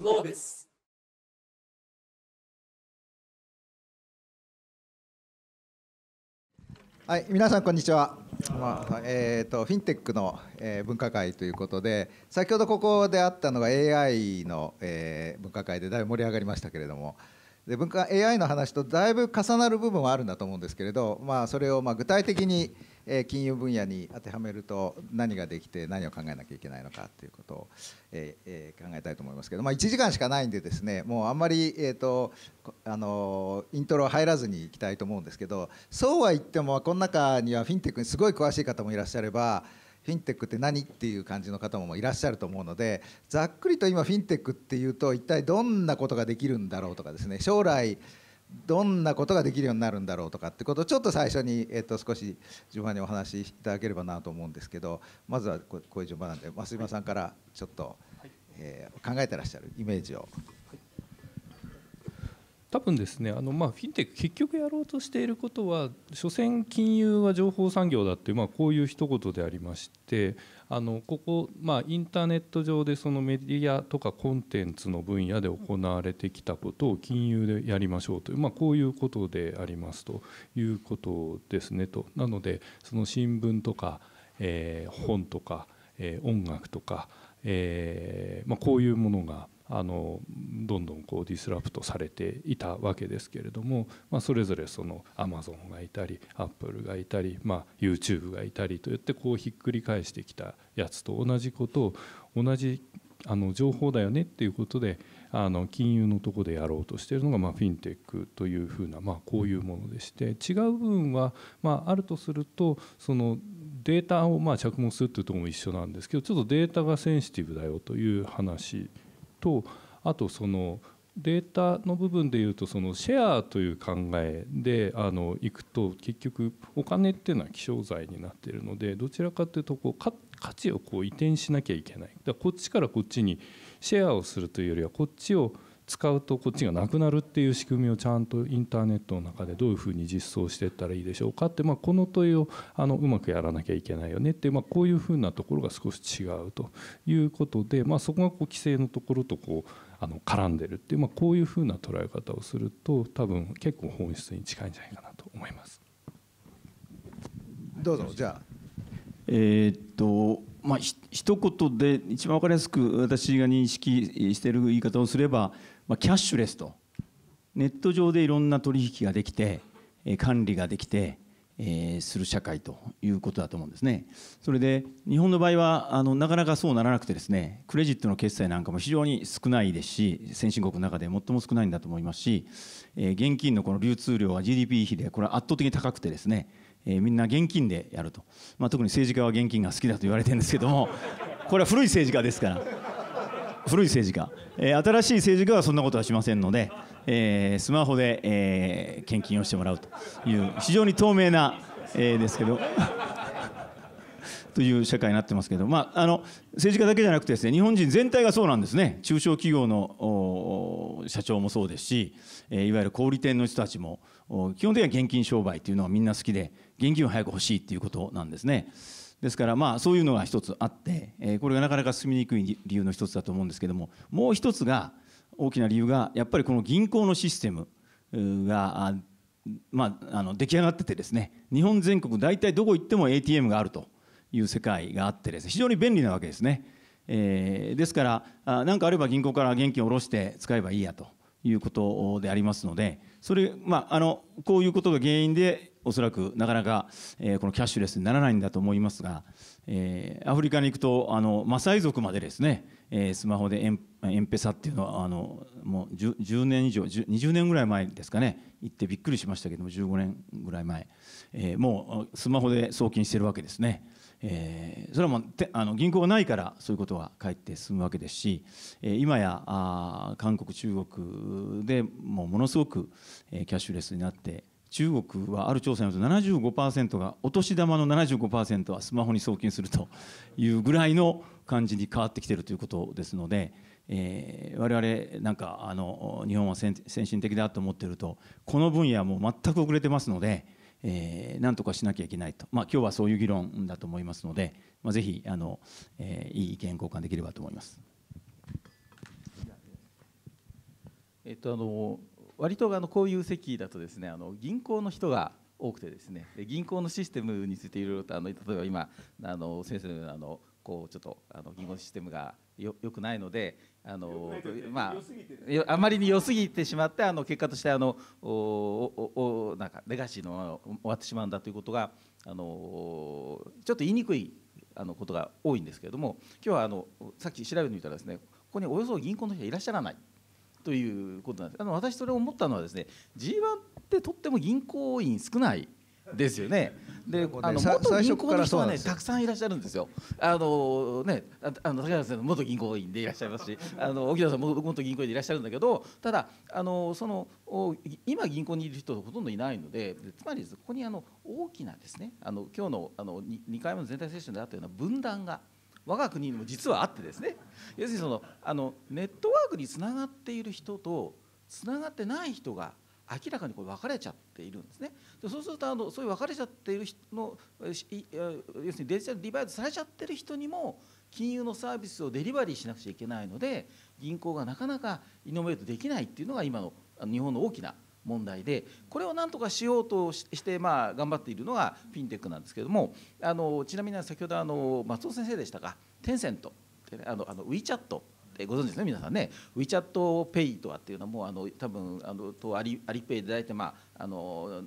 g l o b s はい、皆さんこんにちは。まあえーと、フィンテックの、えー、分科会ということで先ほどここであったのが AI の、えー、分科会でだいぶ盛り上がりましたけれどもで文化 AI の話とだいぶ重なる部分はあるんだと思うんですけれど、まあ、それをまあ具体的に、え金融分野に当てはめると何ができて何を考えなきゃいけないのかということを、ええ考えたいと思いますけど、まあ、1時間しかないんでですねもうあんまり、えーと、あのイントロ入らずにいきたいと思うんですけどそうは言ってもこの中にはフィンテックにすごい詳しい方もいらっしゃればフィンテックって何っていう感じの方もいらっしゃると思うのでざっくりと今フィンテックっていうと一体どんなことができるんだろうとかですね将来どんなことができるようになるんだろうとかってことをちょっと最初に、えー、と少し順番にお話しいただければなと思うんですけどまずはこういう順番なんで増島さんからちょっと、はい、えー、考えてらっしゃるイメージを。多分ですねあの、まあ、フィンテック結局やろうとしていることは所詮金融は情報産業だってまあ、こういう一言でありましてあのここ、まあ、インターネット上でそのメディアとかコンテンツの分野で行われてきたことを金融でやりましょうという、まあ、こういうことでありますということですねとなのでその新聞とか、えー、本とか、えー、音楽とか、えーまあ、こういうものがあのどんどんこうディスラプトされていたわけですけれども、まあ、それぞれそのアマゾンがいたりアップルがいたり、まあ、YouTube がいたりといってこうひっくり返してきたやつと同じことを同じあの情報だよねっていうことであの金融のとこでやろうとしているのがまあフィンテックというふうなまあこういうものでして違う部分はまああるとするとそのデータをまあ着目するというところも一緒なんですけどちょっとデータがセンシティブだよという話とあとそのデータの部分でいうとそのシェアという考えであのいくと結局お金っていうのは希少財になっているのでどちらかというとこう価値をこう移転しなきゃいけないだからこっちからこっちにシェアをするというよりはこっちを使うとこっちがなくなるっていう仕組みをちゃんとインターネットの中でどういうふうに実装していったらいいでしょうかって、まあ、この問いをあのうまくやらなきゃいけないよねって、まあ、こういうふうなところが少し違うということで、まあ、そこがこう規制のところとこうあの絡んでるっていう、まあ、こういうふうな捉え方をすると多分結構本質に近いんじゃないかなと思います。どうぞじゃあえー、っとまあ一言で一番分かりやすく私が認識している言い方をすればまあ、キャッシュレスとネット上でいろんな取引ができて管理ができてえする社会ということだと思うんですね。それで日本の場合はあのなかなかそうならなくてですねクレジットの決済なんかも非常に少ないですし先進国の中で最も少ないんだと思いますし、え現金のこの流通量は GDP 比でこれは圧倒的に高くてですね、えみんな現金でやると、まあ、特に政治家は現金が好きだと言われてるんですけどもこれは古い政治家ですから。古い政治家、えー、新しい政治家はそんなことはしませんので、えー、スマホで、えー、献金をしてもらうという非常に透明な、えー、ですけど という社会になってますけど、まあ、あの政治家だけじゃなくてです、ね、日本人全体がそうなんですね中小企業の社長もそうですし、えいわゆる小売店の人たちも基本的には現金商売というのはみんな好きで現金を早く欲しいということなんですね。ですからまあそういうのが一つあって、えこれがなかなか進みにくい理由の一つだと思うんですけどももう一つが大きな理由がやっぱりこの銀行のシステムがまあ、あの出来上がっててですね日本全国大体どこ行っても ATM があるという世界があってですね非常に便利なわけですね、えですから何かあれば銀行から現金を下ろして使えばいいやということでありますのでそれ、まあ、あのこういうことが原因でおそらくなかなか、えー、このキャッシュレスにならないんだと思いますが、えー、アフリカに行くとあのマサイ族までですね、えー、スマホでエンエンペサっていうのはあのもう 10, 10, 年以上20年ぐらい前ですかね行ってびっくりしましたけども15年ぐらい前、えー、もうスマホで送金してるわけですね。えー、それはもうあの銀行がないからそういうことはかえって進むわけですし、えー、今やあ韓国中国でもうものすごく、えー、キャッシュレスになって中国はある調査によると75%がお年玉の75%はスマホに送金するというぐらいの感じに変わってきているということですので、えー、我々なんかあの日本は先進的だと思っているとこの分野も全く遅れてますので、えー、なんとかしなきゃいけないと、まあ、今日はそういう議論だと思いますので、まあ、ぜひあの、えー、いい意見交換できればと思います。えっと、あの割とあのこういう席だとですねあの銀行の人が多くてですね銀行のシステムについていろいろとあの例えば今あの先生のあのこうちょっとあの銀行システムがよよくないのであのまああまりに良すぎてしまってあの結果としてあのおおおなんかレガシーのまま終わってしまうんだということがあのちょっと言いにくいあのことが多いんですけれども今日はあのさっき調べてみたらですねここにおよそ銀行の人いらっしゃらない。ということなんですあの私それ思ったのはですね G1 ってとっても銀行員少ないですよね。で、あの元銀行の人はねたくさんいらっしゃるんですよ。あのねあのさん元銀行員でいらっしゃいますし、あの沖田さんも元銀行員でいらっしゃるんだけど、ただあのその今銀行にいる人ほとんどいないので、つまりここにあの大きなですねあの今日のあの二2回目の全体セッションであったような分断が。我が国にも実はあってですね要するにそのあのネットワークにつながっている人とつながってない人が明らかにこれ分かれちゃっているんですね。でそうするとあのそういう分かれちゃっている人の要するにデジタルディバイドされちゃってる人にも金融のサービスをデリバリーしなくちゃいけないので銀行がなかなかイノベートできないっていうのが今の日本の大きな問題でこれをなんとかしようとしてまあ頑張っているのがフィンテックなんですけれどもあのちなみに先ほどあの松尾先生でしたがテンセントあのあの WeChat ご存知ですね皆さんね WeChat ペイとはっていうのはもうあの多分あのとアリアリペイで大体まああの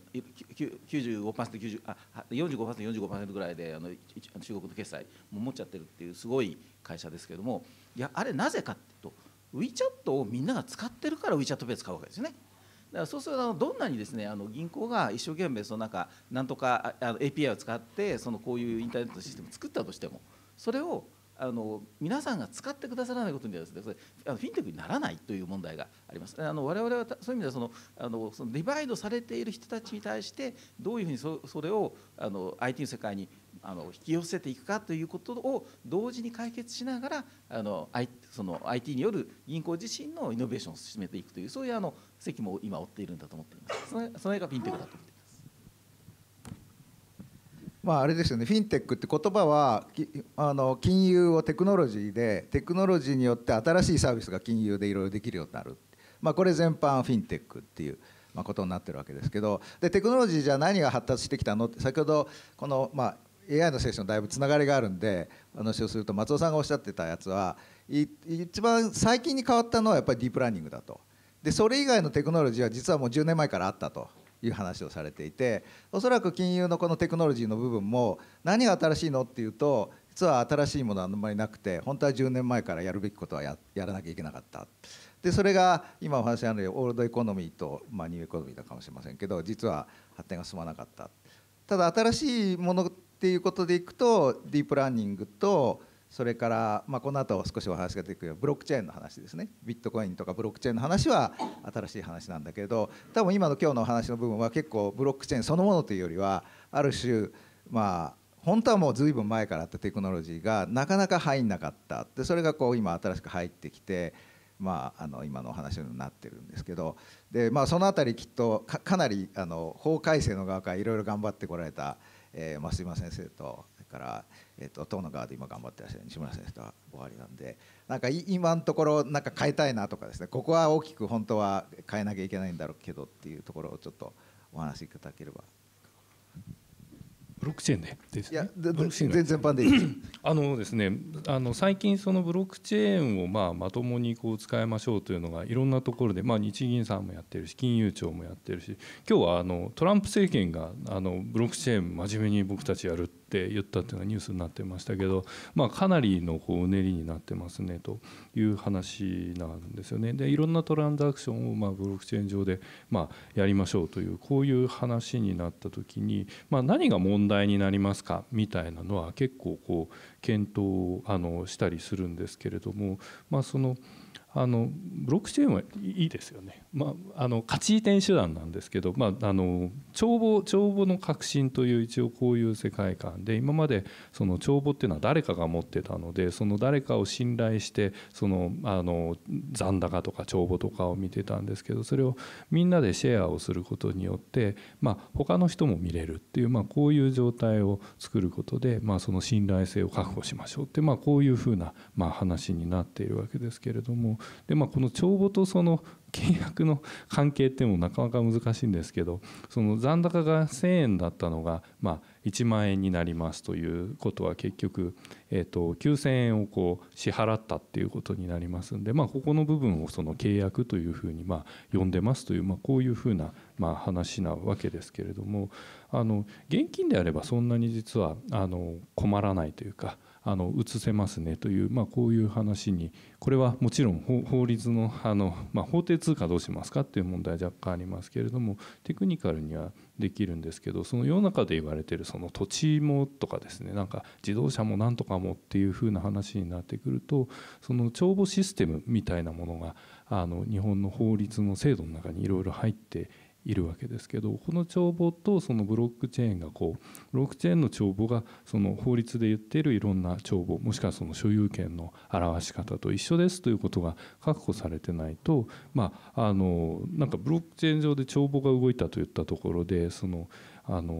95%パーセントあ45%パーセント45%パーセントぐらいであの中国の決済も持っちゃってるっていうすごい会社ですけれどもいやあれなぜかっていうと WeChat をみんなが使ってるから WeChat ペイ使うわけですよね。だからそうするとどんなにですねあの銀行が一生懸命そのなんかなんとかあの API を使ってそのこういうインターネットシステムを作ったとしてもそれをあの皆さんが使ってくださらないことにはですねそれあのフィンテックにならないという問題があります。あの我々はそういう意味ではそのあのそのディバイドされている人たちに対してどういうふうにそそれをあの IT の世界にあの引き寄せていくかということを同時に解決しながらあの、I、その IT による銀行自身のイノベーションを進めていくというそういうあの席も今追っているんだと思っていますそのその辺がフィンテックだと思っています。まあ、あれですよねフィンテックって言葉はあの金融をテクノロジーでテクノロジーによって新しいサービスが金融でいろいろできるようになる、まあ、これ全般フィンテックっていう。まあ、ことになってるわけですけどでテクノロジーじゃ何が発達してきたのって先ほどこの、まあ、AI のションだいぶつながりがあるんで話をすると松尾さんがおっしゃってたやつは一番最近に変わったのはやっぱりディープラーニングだとでそれ以外のテクノロジーは実はもう10年前からあったという話をされていておそらく金融のこのテクノロジーの部分も何が新しいのっていうと実は新しいものはあんまりなくて本当は10年前からやるべきことはややらなきゃいけなかったでそれが今お話あるようにオールドエコノミーと、まあ、ニューエコノミーだかもしれませんけど実は発展が進まなかったただ新しいものっていうことでいくとディープラーニングとそれから、まあ、この後少しお話が出てくるブロックチェーンの話ですねビットコインとかブロックチェーンの話は新しい話なんだけど多分今の今日のお話の部分は結構ブロックチェーンそのものというよりはある種まあ本当はもう随分前からあったテクノロジーがなかなか入んなかったでそれがこう今新しく入ってきて、まあ、あの今のお話になってるんですけどで、まあ、その辺りきっとかなりあの法改正の側からいろいろ頑張ってこられたえー、増島先生とそれから、えーと、野川で今頑張ってらっしゃる西村先生とは終わりなんでなんか今のところなんか変えたいなとかですねここは大きく本当は変えなきゃいけないんだろうけどっていうところをちょっとお話しいただければブロックチェーンでですね。いや、全然パンでいいです。あのですね、あの最近そのブロックチェーンをまあまともにこう使いましょうというのがいろんなところでまあ日銀さんもやってるし金融庁もやってるし、今日はあのトランプ政権があのブロックチェーン真面目に僕たちやるってって言ったっていうのはニュースになってましたけど、まあ、かなりのこううねりになってますねという話なんですよね。でいろんなトランザクションをまあブロックチェーン上でまあやりましょうというこういう話になった時に、まあ、何が問題になりますかみたいなのは結構こう検討あのしたりするんですけれども、まあ、そのあのブロックチェーンはいいですよねまあ、あの勝ち移転手段なんですけど、まあ、あの帳簿帳簿の革新という一応こういう世界観で今までその帳簿っていうのは誰かが持ってたのでその誰かを信頼してそのあの残高とか帳簿とかを見てたんですけどそれをみんなでシェアをすることによって、まあ、他の人も見れるっていう、まあ、こういう状態を作ることで、まあ、その信頼性を確保しましょうって、まあ、こういうふうな、まあ、話になっているわけですけれどもで、まあ、この帳簿とその契約の関係っていうのもなかなか難しいんですけどその残高が1000円だったのが、まあ、1万円になりますということは結局、えーと、9000円をこう支払ったっていうことになりますんで、まあ、ここの部分をその契約というふうにまあ呼んでますという、まあ、こういうふうなまあ話なわけですけれどもあの現金であればそんなに実はあの困らないというか。あの移せますねという、まあ、こういう話にこれはもちろん法律のあの、まあ、法定通貨どうしますかっていう問題は若干ありますけれどもテクニカルにはできるんですけどその世の中で言われてるその土地もとかですねなんか自動車もなんとかもっていうふうな話になってくるとその帳簿システムみたいなものがあの日本の法律の制度の中にいろいろ入っているわけですけどこの帳簿とそのブロックチェーンがこうブロックチェーンの帳簿がその法律で言っているいろんな帳簿もしくはその所有権の表し方と一緒ですということが確保されてないとまああのなんかブロックチェーン上で帳簿が動いたといったところでそのあの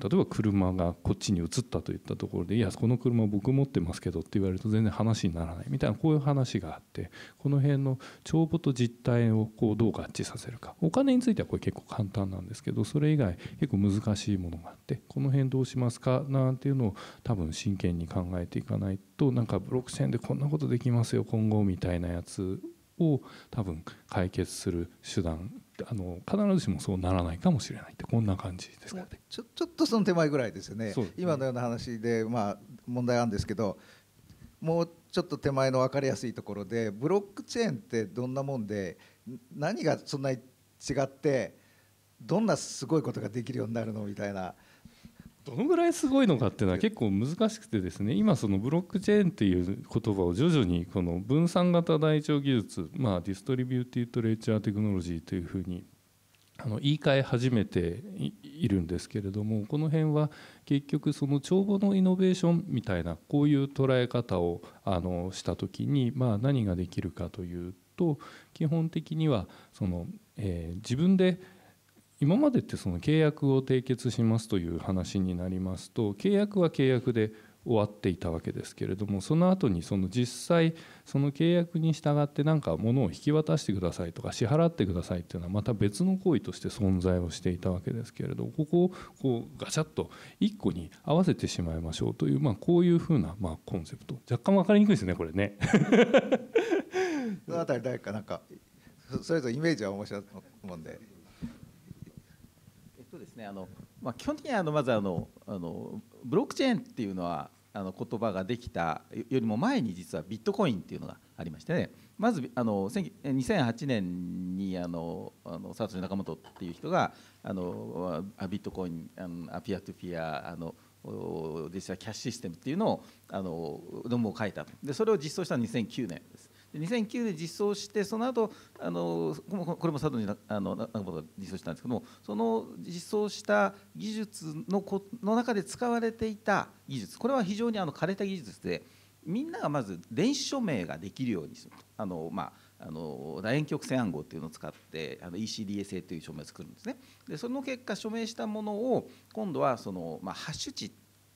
例えば車がこっちに移ったといったところでいやこの車僕持ってますけどって言われると全然話にならないみたいなこういう話があってこの辺の帳簿と実態をこうどう合致させるかお金についてはこれ結構簡単なんですけどそれ以外結構難しいものがあってこの辺どうしますかなんていうのを多分真剣に考えていかないとなんかブロックチェーンでこんなことできますよ今後みたいなやつを多分解決する手段あの必ずしもそうならないかもしれないってこんな感じですかねちょちょっとその手前ぐらいですよね、ね、今のような話で、まあ、問題あるんですけどもうちょっと手前の分かりやすいところでブロックチェーンってどんなもんで何がそんなに違ってどんなすごいことができるようになるのみたいなどのぐらいすごいのかっていうのは結構難しくてですね今そのブロックチェーンっていう言葉を徐々にこの分散型台帳技術まあディストリビューティートレーチャーテクノロジーというふうにあの言い換え始めているんですけれどもこの辺は結局その帳簿のイノベーションみたいなこういう捉え方をあのした時にまあ何ができるかというと基本的にはそのえ自分で今までってその契約を締結しますという話になりますと契約は契約で終わっていたわけですけれどもその後にそに実際その契約に従って何か物を引き渡してくださいとか支払ってくださいっていうのはまた別の行為として存在をしていたわけですけれどここをこうガチャッと1個に合わせてしまいましょうという、まあ、こういうふうな、まあ、コンセプト若干分かりにくいですねこれね。そのあたり誰かなんかそれぞれイメージは面白いと思うんで。ねあの、まあ、基本的にはあのまずあのあのブロックチェーンっていうのはあの言葉ができたよりも前に実はビットコインっていうのがありましてねまずあの2008年にあのあの佐藤中本っていう人があのビットコインあのピアトゥピアあの実際キャッシュシステムっていうのをあの論文を書いたでそれを実装したのは2009年です2009年実装してその後あのこれも佐渡にあの中本が実装したんですけどもその実装した技術のこの中で使われていた技術これは非常にあの枯れた技術でみんながまず電子署名ができるようにするあの、まあ、あの楕円曲線暗号っていうのを使ってあの ECDSA という署名を作るんですねでその結果署名したものを今度はその、まあ、ハッシュ値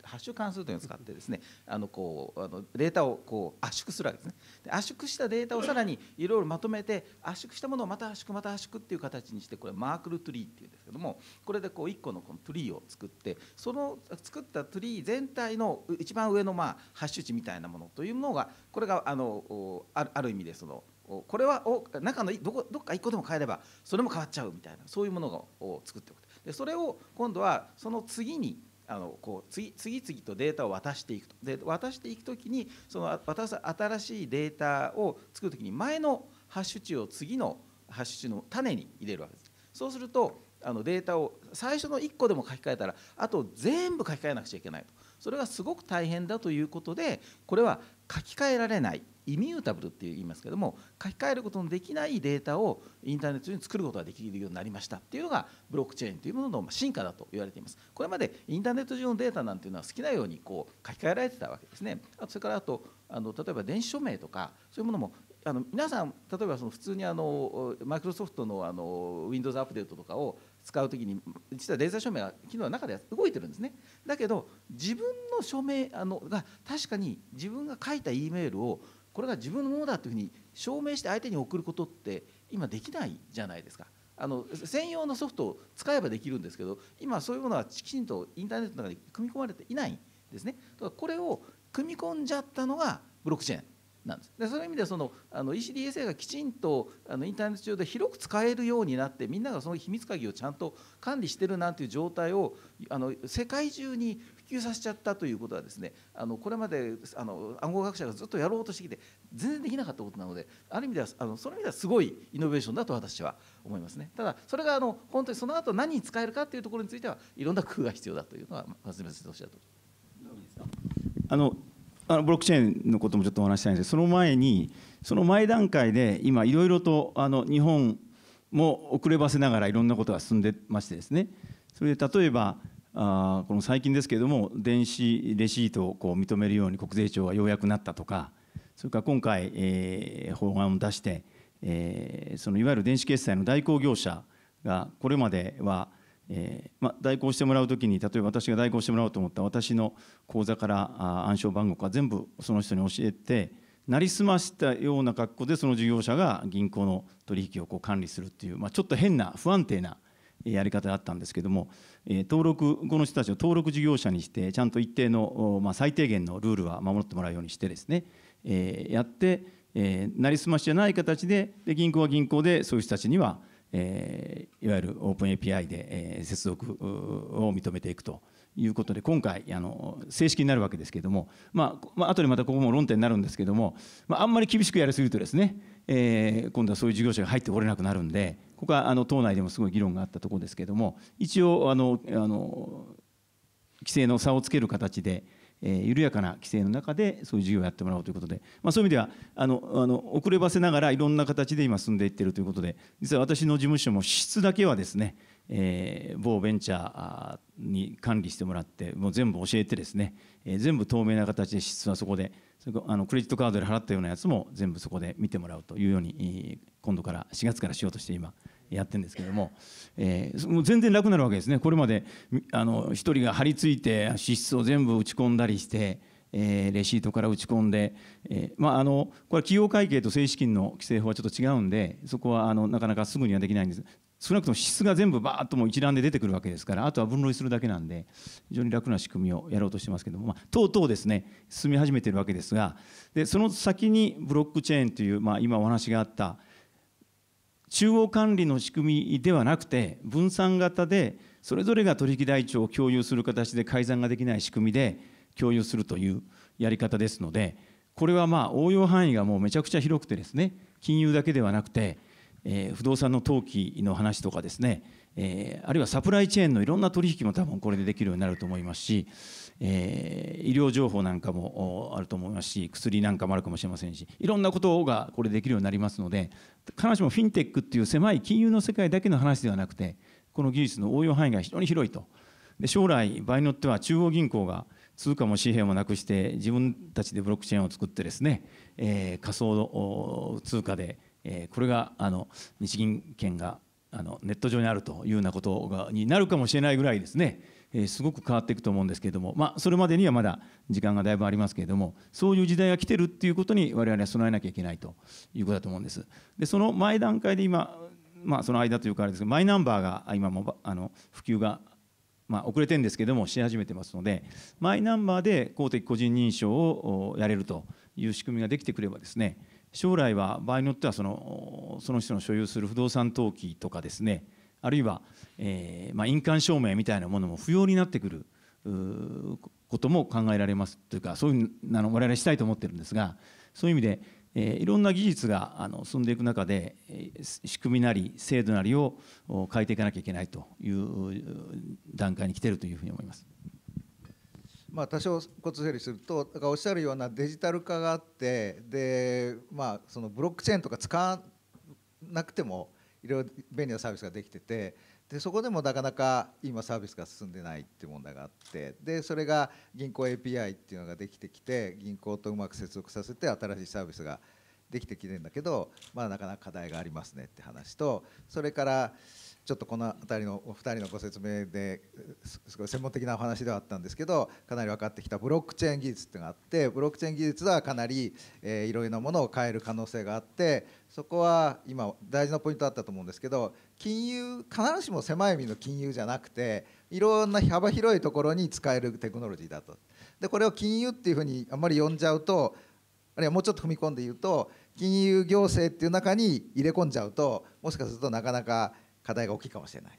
ハッシュ関数というのを使ってですねあのこうあのデータをこう圧縮するわけですね圧縮したデータをさらにいろいろまとめて圧縮したものをまた圧縮また圧縮っていう形にしてこれマークルトリーっていうんですけどもこれでこう1個のこのトリーを作ってその作ったトリー全体の一番上のまあハッシュ値みたいなものというのがこれがあのある意味でそのこれは中のどこどっか1個でも変えればそれも変わっちゃうみたいなそういうものを作っておくでそれを今度はその次にあのこう次次々とデータを渡していくとで渡していくときにその渡す新しいデータを作る時に前のハッシュ値を次のハッシュ値の種に入れるわけですそうするとあのデータを最初の1個でも書き換えたらあと全部書き換えなくちゃいけないとそれがすごく大変だということでこれは書き換えられないイミュータブルって言いますけども書き換えることのできないデータをインターネットに作ることができるようになりましたっていうのがブロックチェーンというものの進化だと言われていますこれまでインターネット上のデータなんていうのは好きなようにこう書き換えられてたわけですねあとそれからあとあの例えば電子署名とかそういうものもあの皆さん例えばその普通にあのマイクロソフトのあの Windows アップデートとかを使うときに実はデータ署名は機能の中で動いてるんですねだけど自分の署名あのが確かに自分が書いた E メールをこれが自分のものだというふうに証明して相手に送ることって今できないじゃないですか。あの専用のソフトを使えばできるんですけど今そういうものはきちんとインターネットの中に組み込まれていないんですね。だからこれを組み込んじゃったのがブロックチェーンなんですでそういう意味でそのあの ECDSA がきちんとあのインターネット上で広く使えるようになってみんながその秘密鍵をちゃんと管理してるなんていう状態をあの世界中に普及させちゃったということはですねあのこれまであの暗号学者がずっとやろうとしてきて全然できなかったことなのである意味ではあのその意味ではすごいイノベーションだと私は思いますねただそれがあの本当にその後何に使えるかっていうところについてはいろんな工夫が必要だというのは松本先生おっしゃるとあのあのブロックチェーンのこともちょっとお話したいんですその前にその前段階で今いろいろとあの日本も遅ればせながらいろんなことが進んでましてですねそれで例えばあこの最近ですけれども電子レシートをこう認めるように国税庁がようやくなったとかそれから今回、えー、法案を出して、えー、そのいわゆる電子決済の代行業者がこれまではえーまあ、代行してもらうときに例えば私が代行してもらおうと思った私の口座からあ暗証番号か全部その人に教えてなりすましたような格好でその事業者が銀行の取引をこう管理するっていう、まあ、ちょっと変な不安定なやり方だったんですけども、えー、登録後の人たちを登録事業者にしてちゃんと一定の、まあ、最低限のルールは守ってもらうようにしてですね、えー、やって、えー、なりすましじゃない形でで銀行は銀行でそういう人たちにはえー、いわゆるオープン API で、えー、接続を認めていくということで今回あの正式になるわけですけれども、まあまあ後でまたここも論点になるんですけれども、まあ、あんまり厳しくやりすぎるとですね、えー、今度はそういう事業者が入ってこれなくなるんでここはあの党内でもすごい議論があったところですけれども一応あのあの規制の差をつける形で、え緩やかな規制の中でそういう事業をやってもらおうということで、まあ、そういう意味ではあのあの遅ればせながらいろんな形で今進んでいってるということで実は私の事務所も質だけはですね、えー、某ベンチャーに管理してもらってもう全部教えてですね、えー、全部透明な形で質はそこでそれあのクレジットカードで払ったようなやつも全部そこで見てもらうというように今度から4月からしようとして今やってるんですけども、えー、もう全然楽になるわけですねこれまであの1人が張り付いて支出を全部打ち込んだりして、えー、レシートから打ち込んで、えー、まあ、あのこれ企業会計と正式資金の規制法はちょっと違うんでそこはあのなかなかすぐにはできないんです少なくとも支出が全部バーッともう一覧で出てくるわけですからあとは分類するだけなんで非常に楽な仕組みをやろうとしてますけども、まあ、とうとうですね進み始めてるわけですがでその先にブロックチェーンという、まあ、今お話があった中央管理の仕組みではなくて分散型でそれぞれが取引台帳を共有する形で改ざんができない仕組みで共有するというやり方ですのでこれはまあ応用範囲がもうめちゃくちゃ広くてですね金融だけではなくて、えー、不動産の登記の話とかですね、えー、あるいはサプライチェーンのいろんな取引も多分これでできるようになると思いますしえー、医療情報なんかもあると思いますし薬なんかもあるかもしれませんしいろんなことがこれできるようになりますので必ずしもフィンテックっていう狭い金融の世界だけの話ではなくてこの技術の応用範囲が非常に広いとで将来場合によっては中央銀行が通貨も紙幣もなくして自分たちでブロックチェーンを作ってですね、えー、仮想通貨で、えー、これがあの日銀券があのネット上にあるというようなことがになるかもしれないぐらいですねすごく変わっていくと思うんですけれども、まあ、それまでにはまだ時間がだいぶありますけれどもそういう時代が来てるっていうことに我々は備えなきゃいけないということだと思うんです。でその前段階で今、まあ、その間というかあれですけどマイナンバーが今もあの普及が、まあ、遅れてるんですけれどもし始めてますのでマイナンバーで公的個人認証をやれるという仕組みができてくればですね将来は場合によってはそのその人の所有する不動産登記とかですねあるいは、えーまあ、印鑑証明みたいなものも不要になってくることも考えられますというかそういうあの我々したいと思ってるんですがそういう意味で、えー、いろんな技術があの進んでいく中で、仕組みなり制度なりを変えていかなきゃいけないという段階に来てるというふうに思います。まあ、多少コツ整理するとだからおっしゃるようなデジタル化があってで、まあ、そのブロックチェーンとか使わなくてもいろいろ便利なサービスができててでそこでもなかなか今サービスが進んでないっていう問題があってでそれが銀行 API っていうのができてきて銀行とうまく接続させて新しいサービスができてきてるんだけど、まあ、なかなか課題がありますねって話とそれからちょっとこの辺りのお二人のご説明ですごい専門的なお話ではあったんですけどかなり分かってきたブロックチェーン技術っていうのがあってブロックチェーン技術はかなりいろいろなものを変える可能性があってそこは今大事なポイントだったと思うんですけど金融必ずしも狭い意味の金融じゃなくていろんな幅広いところに使えるテクノロジーだと。でこれを金融っていうふうにあんまり呼んじゃうとあるいはもうちょっと踏み込んで言うと金融行政っていう中に入れ込んじゃうともしかするとなかなか課題が大きいかもしれない。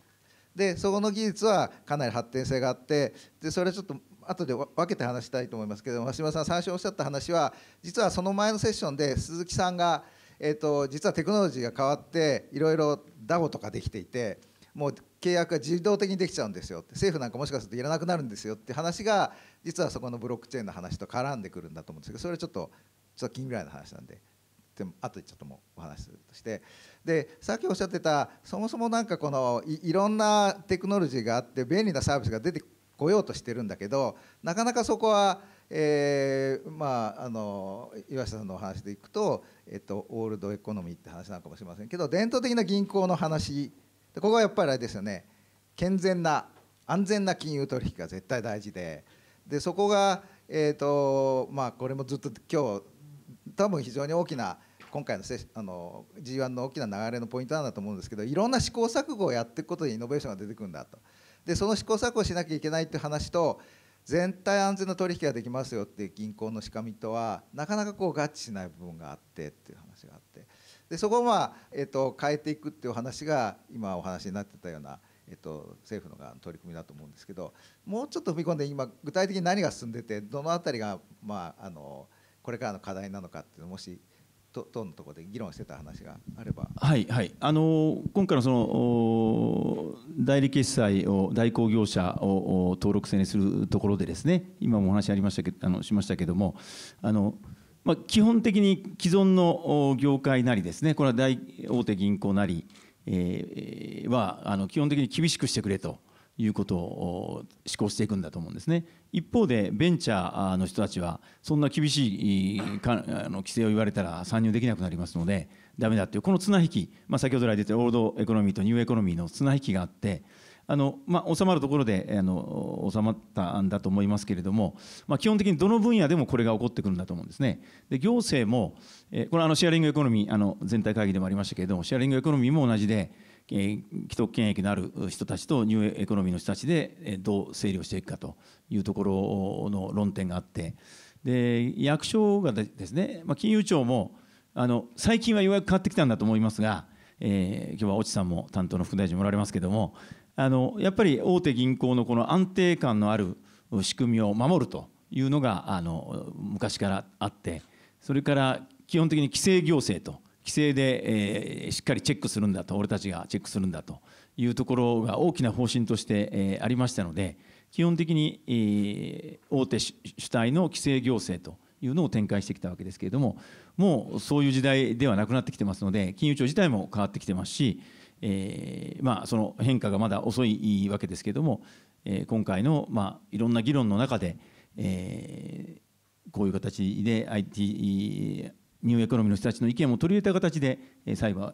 でそこの技術はかなり発展性があってでそれはちょっと後で分けて話したいと思いますけど橋島さん最初おっしゃった話は実はその前のセッションで鈴木さんが、えーと、実はテクノロジーが変わっていろいろダ a とかできていてもう契約が自動的にできちゃうんですよ政府なんかもしかするといらなくなるんですよって話が実はそこのブロックチェーンの話と絡んでくるんだと思うんですけどそれちょっとちょっと近未来の話なんでってあとちょっともお話するとしてでさっきおっしゃってたそもそも何かこのいろんなテクノロジーがあって便利なサービスが出てこようとしてるんだけどなかなかそこは、えー、まああの岩下さんのお話でいくと、えっと、オールドエコノミーって話なのかもしれませんけど伝統的な銀行の話ここはやっぱりあれですよね健全な安全な金融取引が絶対大事ででそこがえーとまあ、これもずっと今日多分非常に大きな今回のあの G1 の大きな流れのポイントなんだと思うんですけどいろんな試行錯誤をやっていくことでイノベーションが出てくるんだとでその試行錯誤をしなきゃいけないっていう話と全体安全の取引ができますよっていう銀行のしかみとはなかなかこう合致しない部分があってっていう話があってでそこを、まあえー、と変えていくっていう話が今お話になってたような。えっと、政府のの取り組みだと思うんですけどもうちょっと踏み込んで今具体的に何が進んでてどの辺りが、まあ、あのこれからの課題なのかっていうのもしと党のところで議論してた話があれば。はいはい。あの今回のその代理決済を代行業者を登録制にするところでですね、今もお話ありましたけあのしましたけども、あの。まあ、基本的に既存の業界なりですね、これは大大手銀行なり、えー、はあの基本的に厳しくしてくれということを思考していくんだと思うんですね一方でベンチャーの人たちはそんな厳しい規制を言われたら参入できなくなりますのでダメだっていうこの綱引き、まあ、先ほど出てオールドエコノミーとニューエコノミーの綱引きがあってあの、まあ、収まるところであの収まったんだと思いますけれども、まあ、基本的にどの分野でもこれが起こってくるんだと思うんですね。で行政も、えこれあのシェアリングエコノミーあの全体会議でもありましたけれどもシェアリングエコノミーも同じで既得権益のある人たちとニューエコノミーの人たちでどう整理をしていくかというところの論点があってで役所がですね、まあ、金融庁もあの最近はようやく変わってきたんだと思いますが、えー、今日は越智さんも担当の副大臣もおられますけれどもあのやっぱり大手銀行のこの安定感のある仕組みを守るというのがあの昔からあってそれから基本的に規制行政と規制で、えー、しっかりチェックするんだと俺たちがチェックするんだというところが大きな方針として、えー、ありましたので基本的に、えー、大手主体の規制行政というのを展開してきたわけですけれどももうそういう時代ではなくなってきてますので金融庁自体も変わってきてますし、えー、まあ、その変化がまだ遅いわけですけれども、えー、今回の、まあ、いろんな議論の中で、えー、こういう形で IT ニューエコノミーの人たちの意見も取り入れた形で裁判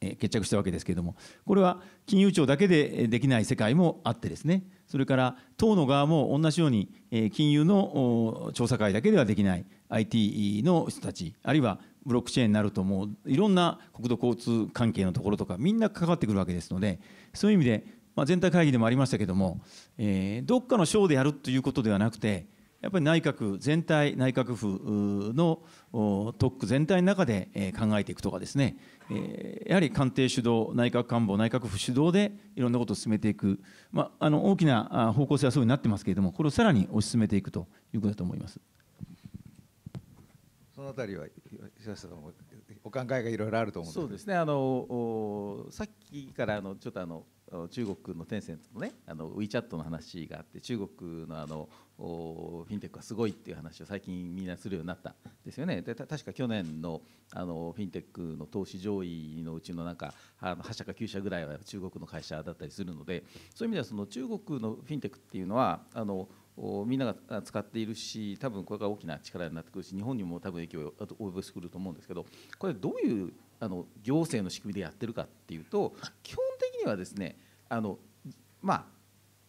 決着したわけですけれどもこれは金融庁だけでできない世界もあってですねそれから党の側も同じように金融の調査会だけではできない IT の人たちあるいはブロックチェーンになるともういろんな国土交通関係のところとかみんな関わってくるわけですのでそういう意味で、ま全体会議でもありましたけども、えどっかの省でやるということではなくてやっぱり内閣全体、内閣府の特区全体の中で考えていくとかですね、やはり官邸主導、内閣官房、内閣府主導でいろんなことを進めていく、まあ、あの大きな方向性はそうになってますけれども、これをさらに推し進めていくということだと思います。そのあたりは白下さんもお考えがいろいろあると思うんそうですねあのさっきからあのちょっとあの中国のテンセントのねあの WeChat の話があって中国のあのフィンテックはすごいっていう話を最近みんなするようになったんですよねで確か去年のあのフィンテックの投資上位のうちのなんか8社か9社ぐらいは中国の会社だったりするのでそういう意味ではその中国のフィンテックっていうのはあのみんなが使っているし多分これが大きな力になってくるし日本にも多分影響を及ぼしてくると思うんですけどこれどういうあの行政の仕組みでやってるかっていうと基本的にはですねあのま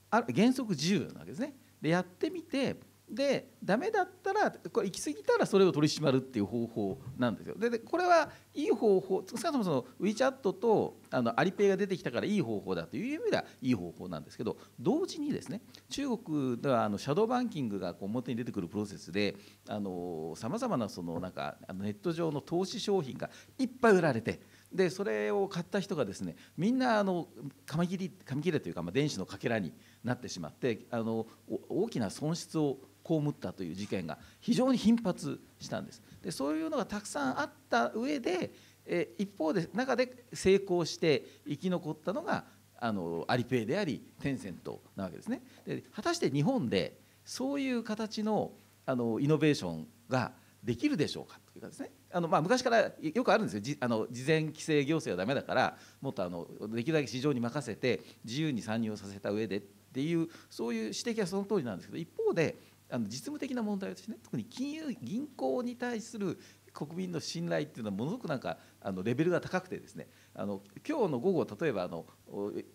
あ原則自由なわけですね。でやってみてでダメだったらこれ行き過ぎたらそれを取り締まるっていう方法なんですよでこれはいい方法少なくともその WeChat とあのアリペイが出てきたからいい方法だという意味ではいい方法なんですけど同時にですね中国ではあのシャドーバンキングがこう表に出てくるプロセスでさまざまなそのなんかネット上の投資商品がいっぱい売られて。でそれを買った人がですねみんなあの紙切り紙切れというか、まあ、電子のかけらになってしまってあの大きな損失を被ったという事件が非常に頻発したんです。でそういうのがたくさんあった上でえ一方で中で成功して生き残ったのがあのアリペイでありテンセントなわけですね。で果たして日本でそういう形のあのイノベーションができるでしょうかというかですねあの、まあ、昔からよくあるんですよあの事前規制行政はだめだからもっとあのできるだけ市場に任せて自由に参入をさせた上でっていうそういう指摘はその通りなんですけど一方であの実務的な問題としてね特に金融銀行に対する国民の信頼っていうのはものすごくなんかあのレベルが高くてですねあの今日の午後例えばあの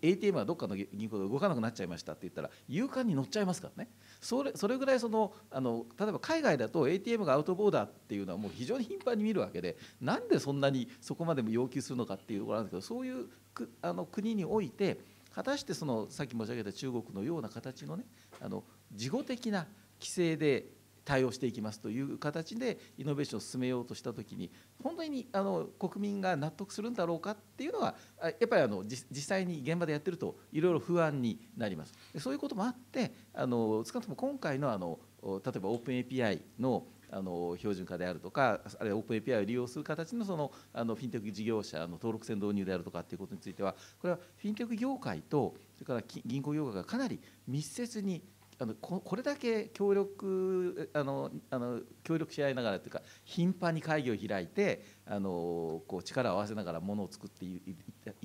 ATM はどっかの銀行で動かなくなっちゃいましたって言ったら勇敢に乗っちゃいますからねそれそれぐらいそのあの例えば海外だと ATM がアウトボーダーっていうのはもう非常に頻繁に見るわけでなんでそんなにそこまでも要求するのかっていうところなんですけどそういうあの国において果たしてそのさっき申し上げた中国のような形のねあの事後的な規制で対応していきますという形でイノベーションを進めようとした時に本当にあの国民が納得するんだろうかっていうのはやっぱりあの実際に現場でやってるといろいろ不安になりますそういうこともあってあの少なくとも今回のあの例えばオープン a p i のあの標準化であるとかあるいはオープン API を利用する形のそのあのフィンテック事業者の登録制導入であるとかっていうことについてはこれはフィンテック業界とそれから銀行業界がかなり密接にあのこれだけ協力あのあの協力し合いながらというか頻繁に会議を開いてあのこう力を合わせながらものを作っていっ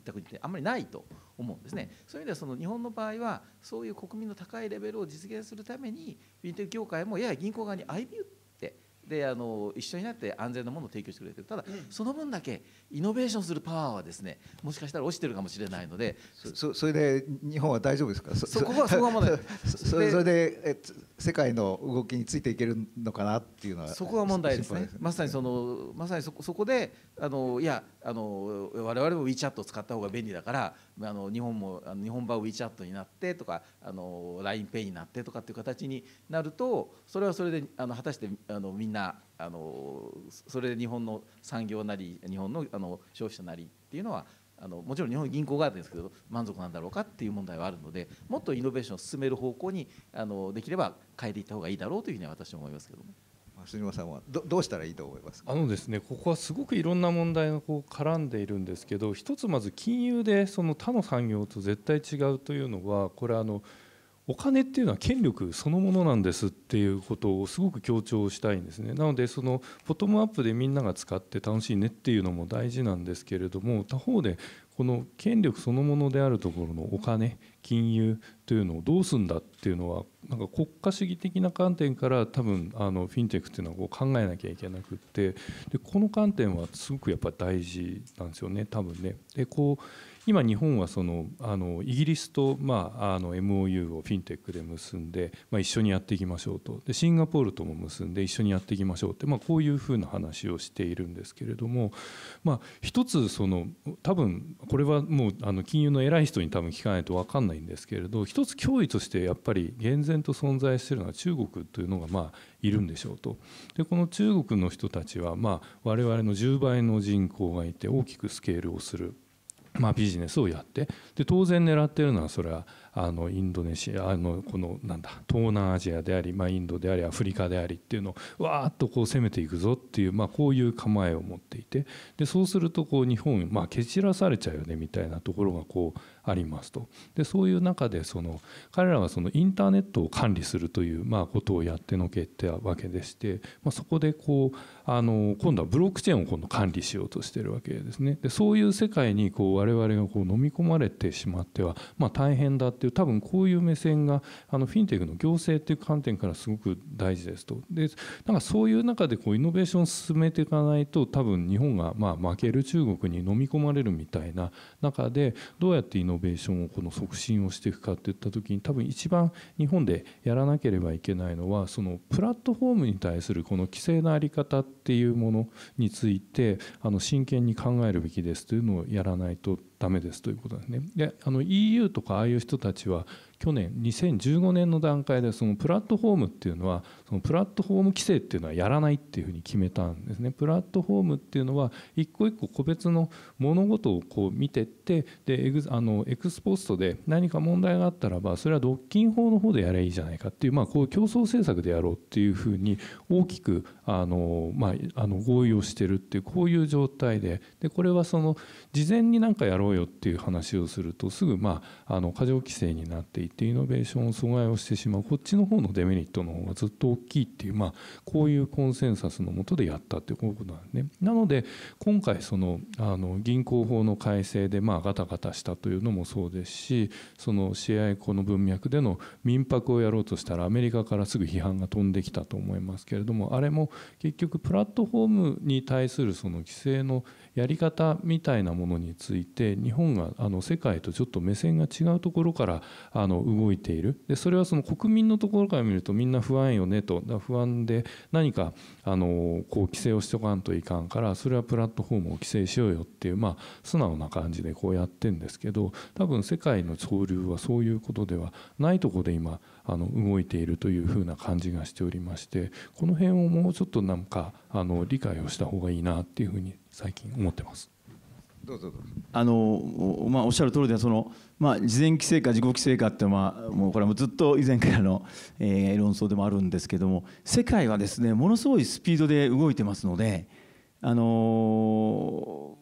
た国ってあんまりないと思うんですね。そういう意味ではその日本の場合はそういう国民の高いレベルを実現するためにフィンテック業界もやや銀行側に IB であの一緒になって安全なものを提供してくれてるただ、その分だけイノベーションするパワーはですねもしかしたら落ちてるかもしれないのでそそれで日本は大丈夫ですかそこはそこはまだそれでえ世界の動きについていけるのかなっていうのはそこが問題ですね、ね、まさにそのまさにそこそこであのいやあの我々も WeChat を使った方が便利だからあの日本も日本版 WeChat になってとか LINEPay になってとかっていう形になるとそれはそれであの果たしてあのみんなあのそれで日本の産業なり日本のあの消費者なりっていうのはあのもちろん日本銀行があるんですけど満足なんだろうかっていう問題はあるのでもっとイノベーションを進める方向にあのできれば変えていった方がいいだろうというふうには私は思いますけども、ね。藤沼さんはどどうしたらいいと思いますあのですねここはすごくいろんな問題がこう絡んでいるんですけど一つまず金融でその他の産業と絶対違うというのはこれあのお金っていうのは権力そのものなんですっていうことをすごく強調したいんですねなのでそのボトムアップでみんなが使って楽しいねっていうのも大事なんですけれども他方でこの権力そのものであるところのお金金融というのをどうすんだっていうのはなんか国家主義的な観点から多分あのフィンテックっていうのはこう考えなきゃいけなくってでこの観点はすごくやっぱ大事なんですよね多分ね。でこう今日本はそのあのイギリスと、まあ、あの MOU をフィンテックで結んで、まあ、一緒にやっていきましょうとでシンガポールとも結んで一緒にやっていきましょうって、まあ、こういうふうな話をしているんですけれども、まあ、一つその多分これはもうあの金融の偉い人に多分聞かないと分かんないんですけれど一つ脅威としてやっぱり厳然と存在しているのは中国というのがまあいるんでしょうとでこの中国の人たちはまあ我々の10倍の人口がいて大きくスケールをする。まあ、ビジネスをやってで当然狙ってるのはそれはあのインドネシアあのこのなんだ東南アジアであり、まあ、インドでありアフリカでありっていうのをわーっとこう攻めていくぞっていう、まあ、こういう構えを持っていてでそうするとこう日本、まあ、蹴散らされちゃうよねみたいなところがこうありますとでそういう中でその彼らはそのインターネットを管理するという、まあ、ことをやってのけたわけでして、まあ、そこでこうあの今度はブロックチェーンを今度管理しようとしてるわけですね。でそういう世界にこう我々がこう飲み込まれてしまっては、まあ、大変だっていう多分こういう目線があのフィンテックの行政っていう観点からすごく大事ですとでなんかそういう中でこうイノベーションを進めていかないと多分日本がまあ負ける中国に飲み込まれるみたいな中でどうやってイノベーションをこの促進をしていくかっていった時に多分一番日本でやらなければいけないのはそのプラットフォームに対するこの規制の在り方っていうものについてあの真剣に考えるべきですというのをやらないとダメですということですね。であの EU とかああいう人たちは去年2015年の段階でそのプラットフォームっていうのはそのプラットフォーム規制っていうのはやらないっていうふうに決めたんですねプラットフォームっていうのは一個一個個別の物事をこう見てってでエグあのエクスポストで何か問題があったらばそれは独禁法の方でやればいいじゃないかっていう,、まあ、こう競争政策でやろうっていうふうに大きくあの、まあ、あの合意をしてるっていうこういう状態ででこれはその事前に何かやろうよっていう話をするとすぐ、まあ、あの過剰規制になっていて。リイノベーションを阻害をしてしまうこっちの方のデメリットの方がずっと大きいっていう、まあ、こういうコンセンサスのもとでやったってこういうことなんで、ね、なので今回そのあの銀行法の改正でまあガタガタしたというのもそうですしその試合この文脈での民泊をやろうとしたらアメリカからすぐ批判が飛んできたと思いますけれどもあれも結局プラットフォームに対するその規制のやり方みたいなものについて日本があの世界とちょっと目線が違うところからあの動いているでそれはその国民のところから見るとみんな不安よねと不安で何かあのこう規制をしとかんといかんからそれはプラットフォームを規制しようよっていうまあ素直な感じでこうやってんですけど多分世界の潮流はそういうことではないとこで今あの動いているというふうな感じがしておりましてこの辺をもうちょっとなんかあの理解をした方がいいなっていうふうに最近思ってます。どうぞどうぞあの、まあ、おっしゃる通りでその、まあ、事前規制か自己規制かって、まあ、もうこれはずっと以前からの、えー、論争でもあるんですけども世界はですねものすごいスピードで動いてますので、あの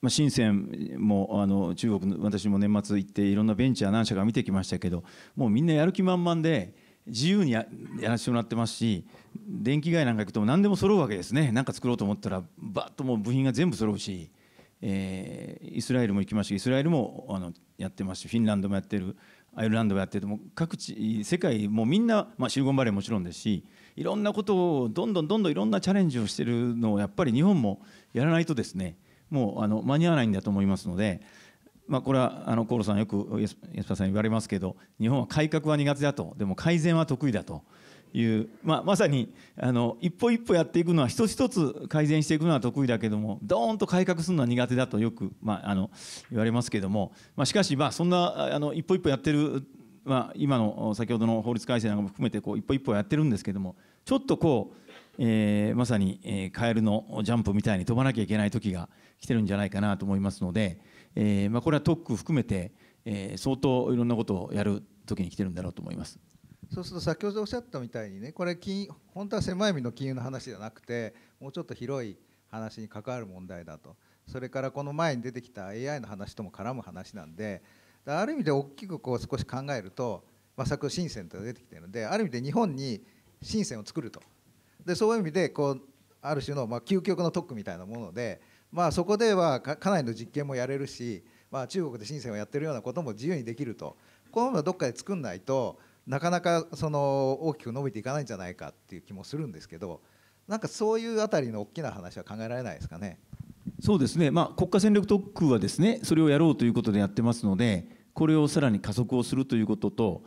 まあ、深センもあの中国の私も年末行っていろんなベンチャー何社か見てきましたけどもうみんなやる気満々で。自由にやらせてもらってますし電気街なんか行くと何でも揃うわけですね何か作ろうと思ったらバッともう部品が全部揃うしえー、イスラエルも行きましたイスラエルもあのやってますしフィンランドもやってるアイルランドもやってても各地世界もみんな、まあ、シリコンバレーもちろんですしいろんなことをどんどんどんどんいろんなチャレンジをしてるのをやっぱり日本もやらないとですねもうあの間に合わないんだと思いますので、まあ、これはあの河野さんよく安田さん言われますけど日本は改革は苦手だとでも改善は得意だと。いう、まあ、まさにあの一歩一歩やっていくのは一つ一つ改善していくのは得意だけどもどーんと改革するのは苦手だとよく、まあ、あの言われますけども、まあ、しかし、まあ、そんなあの一歩一歩やってる、まあ、今の先ほどの法律改正なんかも含めてこう一歩一歩やってるんですけどもちょっとこう、えー、まさに、えー、カエルのジャンプみたいに飛ばなきゃいけない時が来てるんじゃないかなと思いますので、えーまあ、これは特区含めて、えー、相当いろんなことをやる時に来てるんだろうと思います。そうすると先ほどおっしゃったみたいにねこれ金本当は狭い意味の金融の話じゃなくてもうちょっと広い話に関わる問題だとそれからこの前に出てきた AI の話とも絡む話なんである意味で大きくこう少し考えると、まあ、先ほど深センが出てきてるのである意味で日本に深センを作るとでそういう意味でこうある種のまあ究極の特区みたいなもので、まあ、そこではかなりの実験もやれるし、まあ、中国で深センをやってるようなことも自由にできるとこういうのをどっかで作んないとなかなかその大きく伸びていかないんじゃないかっていう気もするんですけどなんかそういうあたりの大きな話は考えられないですかね。そうですね、まあ、国家戦略特区はですねそれをやろうということでやってますのでこれをさらに加速をするということと、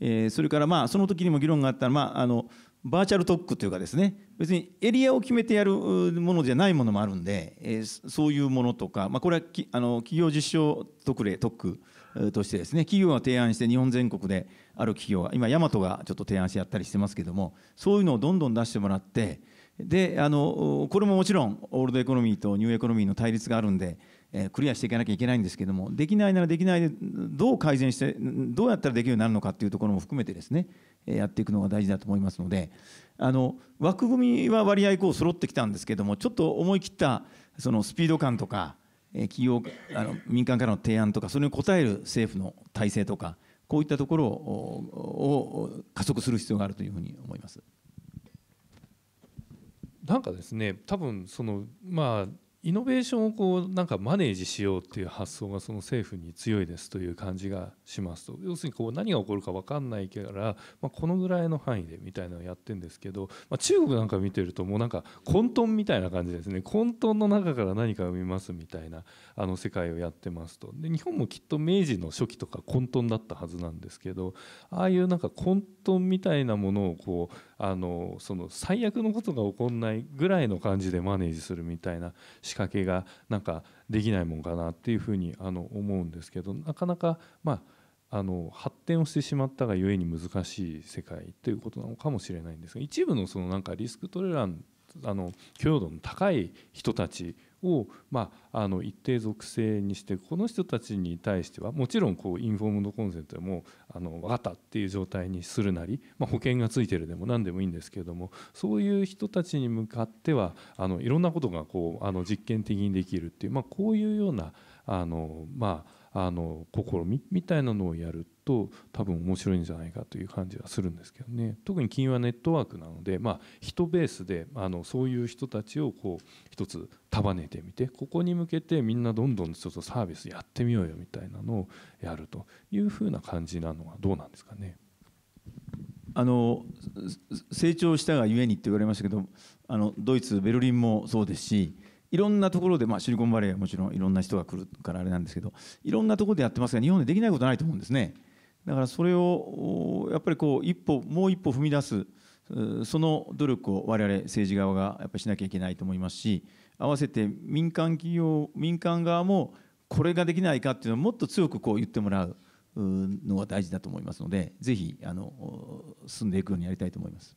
えー、それからまあその時にも議論があったのは、まあ、あのバーチャル特区というかですね別にエリアを決めてやるものじゃないものもあるんで、えー、そういうものとか、まあ、これはきあの企業実証特例特区としてですね企業が提案して日本全国である企業が今ヤマトがちょっと提案してやったりしてますけどもそういうのをどんどん出してもらってであのこれももちろんオールドエコノミーとニューエコノミーの対立があるんで、えー、クリアしていかなきゃいけないんですけどもできないならできないでどう改善してどうやったらできるようになるのかっていうところも含めてですねやっていくのが大事だと思いますのであの枠組みは割合こう揃ってきたんですけどもちょっと思い切ったそのスピード感とか企業あの民間からの提案とかそれに応える政府の体制とかこういったところを加速する必要があるというふうに思います。なんかですね多分そのまあイノベーションをこうなんかマネージしようっていう発想がその政府に強いですという感じがしますと要するにこう何が起こるか分かんないから、まあ、このぐらいの範囲でみたいなのをやってるんですけど、まあ、中国なんか見てるともうなんか混沌みたいな感じですね混沌の中から何かをみますみたいなあの世界をやってますとで日本もきっと明治の初期とか混沌だったはずなんですけどああいうなんか混沌みたいなものをこうあのその最悪のことが起こんないぐらいの感じでマネージするみたいな仕掛けがなんかできないもんかなっていうふうにあの思うんですけどなかなかまああの発展をしてしまったがゆえに難しい世界ということなのかもしれないんですが一部のそのなんかリスクトレランあの強度の高い人たちを、まあ、あの一定属性にしてこの人たちに対してはもちろんこうインフォームドコンセントでもあの分かったっていう状態にするなり、まあ、保険がついてるでも何でもいいんですけれどもそういう人たちに向かってはあのいろんなことがこうあの実験的にできるっていう、まあ、こういうようなあの、まあ、あの試みみたいなのをやるっと多分面白いんじゃないかという感じはするんですけどね特に金融はネットワークなので、まあ、人ベースであのそういう人たちをこう一つ束ねてみてここに向けてみんなどんどんちょっとサービスやってみようよみたいなのをやるというふうな感じなのはどうなんですかね。あの成長したがゆえにって言われましたけどあのドイツベルリンもそうですしいろんなところで、まあ、シリコンバレーはもちろんいろんな人が来るからあれなんですけどいろんなところでやってますが日本でできないことないと思うんですね。だからそれをやっぱりこう一歩もう一歩踏み出すその努力を我々政治側がやっぱりしなきゃいけないと思いますし合わせて民間企業民間側もこれができないかっていうのをもっと強くこう言ってもらうのが大事だと思いますのでぜひあの進んでいくようにやりたいと思います。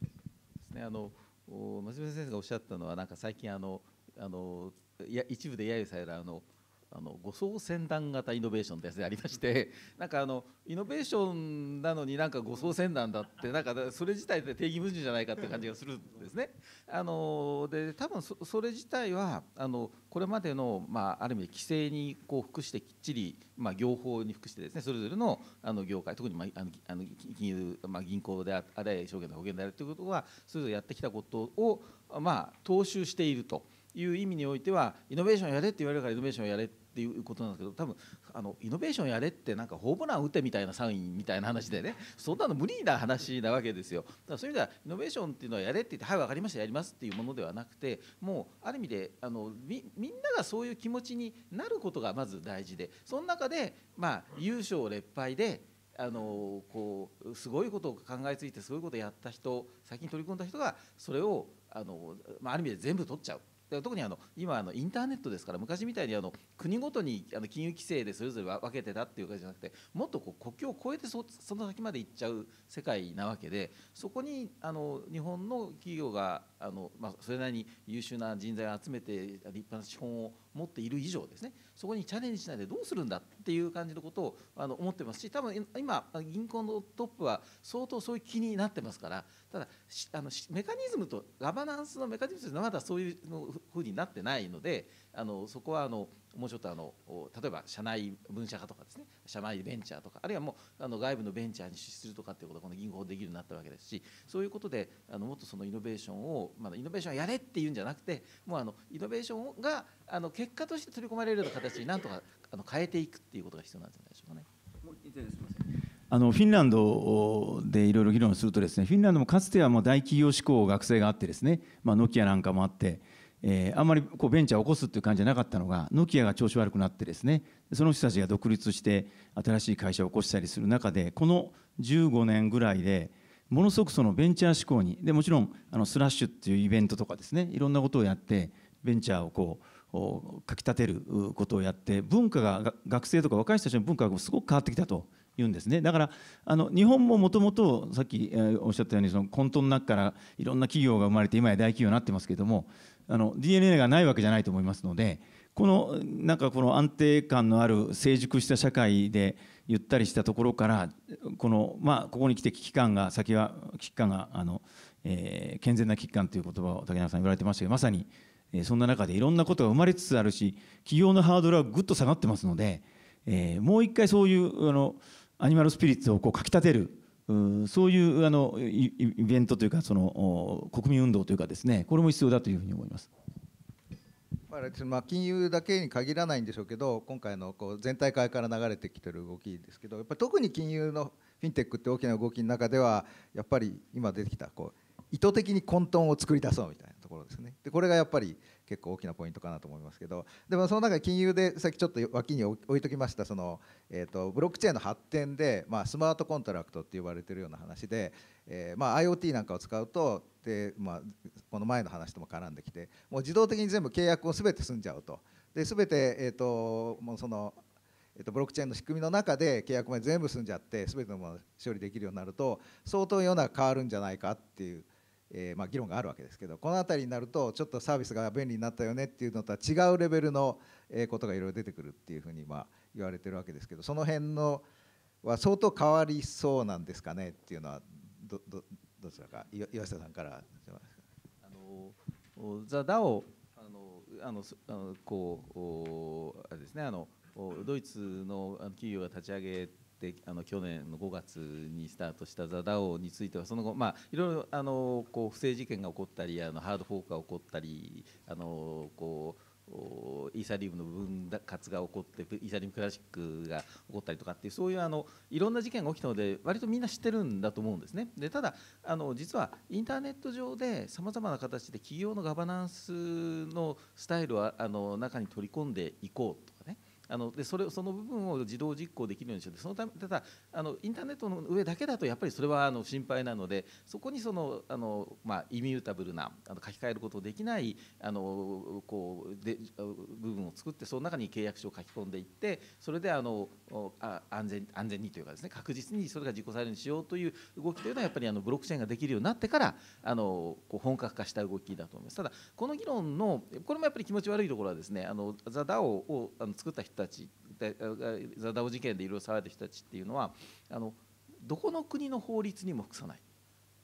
ですね、あの松本先生がおっしゃったのはなんか最近あのあのや一部で揶揄されるあのあの誤送先団型イノベーションってやつでありましてなんかあのイノベーションなのになんか誤送先団だってなんかそれ自体で定義矛盾じゃないかって感じがするんですね。あので多分それ自体はあのこれまでの、まあ、ある意味規制にこう服してきっちり、まあ、業法に服してですねそれぞれのあの業界特に、まあ、あの金融、まあ、銀行であれ証券の保険であれということはそれぞれやってきたことを、まあ、踏襲していると。いう意味においてはイノベーションやれって言われるからイノベーションやれっていうことなんですけど多分あのイノベーションやれってなんかホームラン打てみたいなサインみたいな話でね そんなの無理な話なわけですよだからそういう意味ではイノベーションっていうのはやれって言ってはい分かりましたやりますっていうものではなくてもうある意味であのみみんながそういう気持ちになることがまず大事でその中でまあ優勝劣敗であのこうすごいことを考えついてすごいことをやった人最近取り組んだ人がそれをあの、まあ、ある意味で全部取っちゃうで特にあの今あのインターネットですから昔みたいにあの国ごとにあの金融規制でそれぞれ分けてたっていうわけじゃなくてもっとこう国境を越えてそその先まで行っちゃう世界なわけでそこにあの日本の企業があの、まあ、それなりに優秀な人材を集めて立派な資本を持っている以上ですねそこにチャレンジしないでどうするんだっていう感じのことをあの思ってますし多分今銀行のトップは相当そういう気になってますからただあのメカニズムとガバナンスのメカニズムはまだそういうふうになってないのであのそこはあのもうちょっとあの例えば社内分社化とかですね社内ベンチャーとかあるいはもうあの外部のベンチャーに出資するとかっていうことがこの銀行できるようになったわけですしそういうことであのもっとそのイノベーションを、まあ、イノベーションやれっていうんじゃなくてもうあのイノベーションがあの結果として取り込まれるような形になんとかあの変えていくっていうことが必要なんじゃないでしょうかね。あのフィンランドでいろいろ議論するとですねフィンランドもかつてはもう大企業志向学生があってですね、まあ、ノキアなんかもあってえー、あんまりこうベンチャーを起こすっていう感じじゃなかったのがノキアが調子悪くなってですねその人たちが独立して新しい会社を起こしたりする中でこの15年ぐらいでものすごくそのベンチャー志向にでもちろんあのスラッシュっていうイベントとかですねいろんなことをやってベンチャーをこうかきたてることをやって文化が学生とか若い人たちの文化がすごく変わってきたと言うんですねだからあの日本ももともとさっきおっしゃったようにその混沌の中からいろんな企業が生まれて今や大企業になってますけどもあの DNA がないわけじゃないと思いますのでこのなんかこの安定感のある成熟した社会でゆったりしたところからこのまあここに来て危機感が先は危機感があの、えー、健全な危機感という言葉を竹中さん言われてましたけどまさにそんな中でいろんなことが生まれつつあるし企業のハードルはぐっと下がってますので、えー、もう一回そういうあのアニマルスピリッツをこうかきたてるそういうあのイベントというかその国民運動というかですねこれも必要だというふうに思います。まあ、金融だけに限らないんでしょうけど今回のこう全体会から流れてきてる動きですけどやっぱ特に金融のフィンテックって大きな動きの中ではやっぱり今出てきたこう意図的に混沌を作り出そうみたいなところですねでこれがやっぱり結構大きなポイントかなと思いますけどでもその中で金融でさっきちょっと脇に置いときましたその、えー、とブロックチェーンの発展で、まあ、スマートコントラクトって呼ばれてるような話で、えー、まあ IoT なんかを使うとで、まあ、この前の話とも絡んできてもう自動的に全部契約を全て済んじゃうと。で全て、えー、ともうそのえっと、ブロックチェーンの仕組みの中で契約まで全部済んじゃって全てのものを処理できるようになると相当世の中変わるんじゃないかっていうえー、まあ、議論があるわけですけどこの辺りになるとちょっとサービスが便利になったよねっていうのとは違うレベルのことがいろいろ出てくるっていうふうにまあ言われてるわけですけどその辺のは相当変わりそうなんですかねっていうのはどどどちらか岩下さんからあのザ・ダオあのあのあのこうあれですねあのドイツの企業が立ち上げであの去年の5月にスタートしたザ・ダオについてはその後、まあ、いろいろあのこう不正事件が起こったりあのハードフォークが起こったりあのこうイーサリウムの分割が起こってイーサリウムクラシックが起こったりとかっていうそういうあのいろんな事件が起きたので割とみんな知ってるんだと思うんですねでただあの実はインターネット上でさまざまな形で企業のガバナンスのスタイルをあの中に取り込んでいこうとあのでそれその部分を自動実行できるようにしてそのためただあのインターネットの上だけだとやっぱりそれはあの心配なのでそこにそのあの、まあ、イミュータブルなあの書き換えることできないあのこうで部分を作ってその中に契約書を書き込んでいってそれであのあ安全安全にというかですね確実にそれが実行されるようにしようという動きというのはやっぱりあのブロックチェーンができるようになってからあのこう本格化した動きだと思います。ただこの議論のこれもやっぱり気持ち悪いところはですねあのザダオをあの作った人たちザダオ事件でいろいろ騒いだ人たちっていうのはあのどこの国の法律にも服さない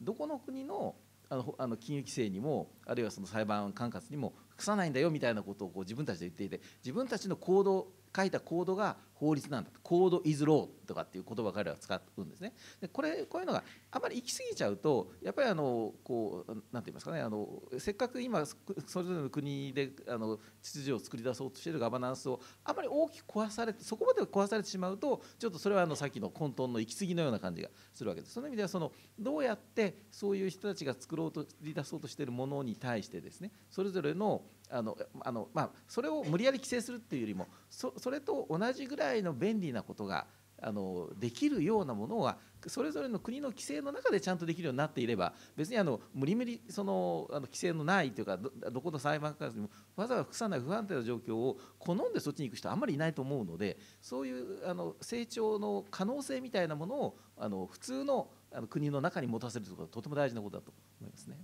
どこの国のあのあの金融規制にもあるいはその裁判管轄にもさないんだよみたいなことをこう自分たちで言っていて自分たちの行動書いたコードが法律なんだコード・イズ・ローとかっていう言葉を彼らは使うんですねでこれこういうのがあまり行き過ぎちゃうとやっぱりあのこう何て言いますかねあのせっかく今それぞれの国であの秩序を作り出そうとしているガバナンスをあまり大きく壊されてそこまで壊されてしまうとちょっとそれはあのさっきの混沌の行き過ぎのような感じがするわけですその意味ではそのどうやってそういう人たちが作ろうと作り出そうとしているものに対してですねそれぞれのあのあの、まあ、それを無理やり規制するっていうよりもそそれと同じぐらいの便利なことがあのできるようなものはそれぞれの国の規制の中でちゃんとできるようになっていれば別にあの無理無理そのあの規制のないというかどこの裁判官にもわざわざ複さない不安定な状況を好んでそっちに行く人はあんまりいないと思うのでそういうあの成長の可能性みたいなものをあの普通の国の中に持たせるということはとても大事なことだと思いますね。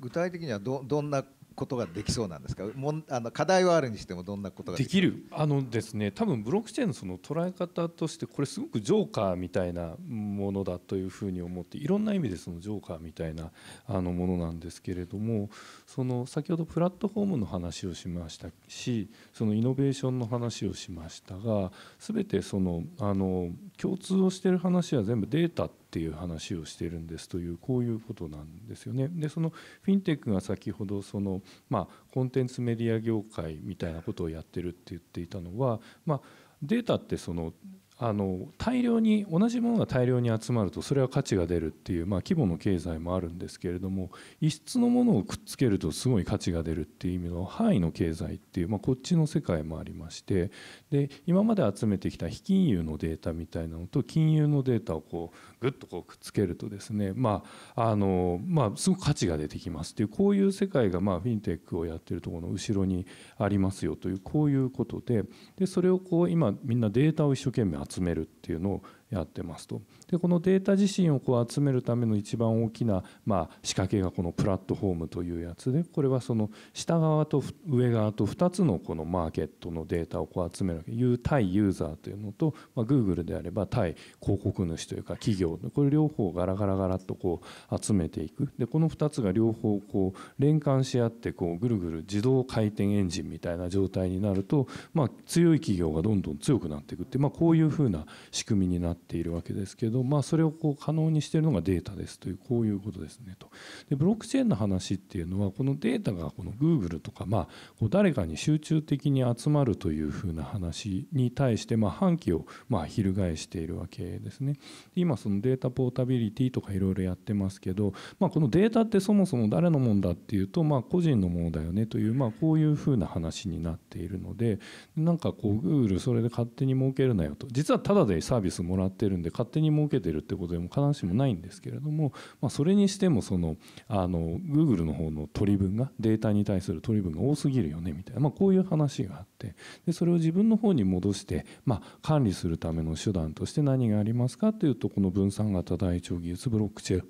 具体的にはどどんなことができそうなんですかもんあの課題はあるにしてもどんなことができるあのですね多分ブロックチェーンのその捉え方としてこれすごくジョーカーみたいなものだというふうに思っていろんな意味でそのジョーカーみたいなあのものなんですけれどもその先ほどプラットフォームの話をしましたしそのイノベーションの話をしましたが全てそのあの共通をしてる話は全部データっていう話をしてるんですというこういうことなんですよね。でそのフィンテックが先ほどその、まあ、コンテンツメディア業界みたいなことをやってるって言っていたのは、まあ、データってそのあの大量に同じものが大量に集まるとそれは価値が出るっていう、まあ、規模の経済もあるんですけれども異質のものをくっつけるとすごい価値が出るっていう意味の範囲の経済っていう、まあ、こっちの世界もありましてで今まで集めてきた非金融のデータみたいなのと金融のデータをこうグッとこうくっつけるとですね、まああのまあ、すごく価値が出てきますっていうこういう世界がまあフィンテックをやってるところの後ろにありますよというこういうことででそれをこう今みんなデータを一生懸命集集めるっていうのをやってますとでこのデータ自身をこう集めるための一番大きな、まあ、仕掛けがこのプラットフォームというやつでこれはその下側と上側と2つのこのマーケットのデータをこう集める対ユーザーというのと、まあ、Google であれば対広告主というか企業これ両方ガラガラガラっとこう集めていくでこの2つが両方こう連関し合ってこうぐるぐる自動回転エンジンみたいな状態になると、まあ、強い企業がどんどん強くなっていくって、まあ、こういうふうな仕組みになってっているわけですけど、まあ、それをこう可能にしているのがデータですというこういうことですねとでブロックチェーンの話っていうのはこのデータがこの Google とか、まあ、こう誰かに集中的に集まるというふうな話に対して、まあ、反旗をまあ翻しているわけですね今そのデータポータビリティとかいろいろやってますけど、まあ、このデータってそもそも誰のもんだっていうと、まあ、個人のものだよねという、まあ、こういうふうな話になっているのでなんかこう Google それで勝手に儲けるなよと実はただでサービスもらってるんで勝手に儲けてるってことでも必ずしもないんですけれども、まあ、それにしてもそのあの Google の方の取り分がデータに対する取り分が多すぎるよねみたいな、まあ、こういう話があってでそれを自分の方に戻して、まあ、管理するための手段として何がありますかというとこの分散型大腸技術ブロックチェーン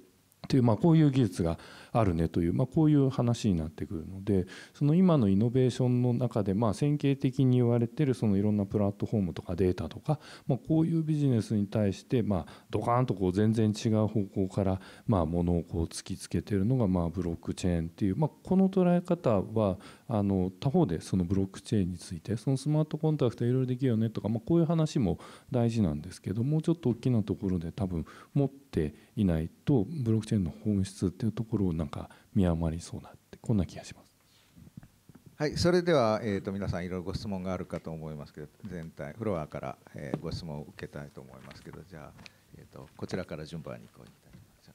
という、まあ、こういう技術があるねという、まあ、こういう話になってくるのでその今のイノベーションの中で、まあ、線形的に言われてるそのいろんなプラットフォームとかデータとか、まあ、こういうビジネスに対して、まあ、ドカーンとこう全然違う方向から、まあ、ものをこう突きつけてるのが、まあ、ブロックチェーンっていう、まあ、この捉え方はあの他方でそのブロックチェーンについてそのスマートコンタクトいろいろできるよねとか、まあ、こういう話も大事なんですけどもうちょっと大きなところで多分持っていないとブロックチェーンの本質っていうところをなんか見余りそうなってこんな気がします。はい、それでは、えと、皆さんいろいろご質問があるかと思いますけど全体フロアから、えご質問を受けたいと思いますけどじゃあ、えと、こちらから順番にこういたと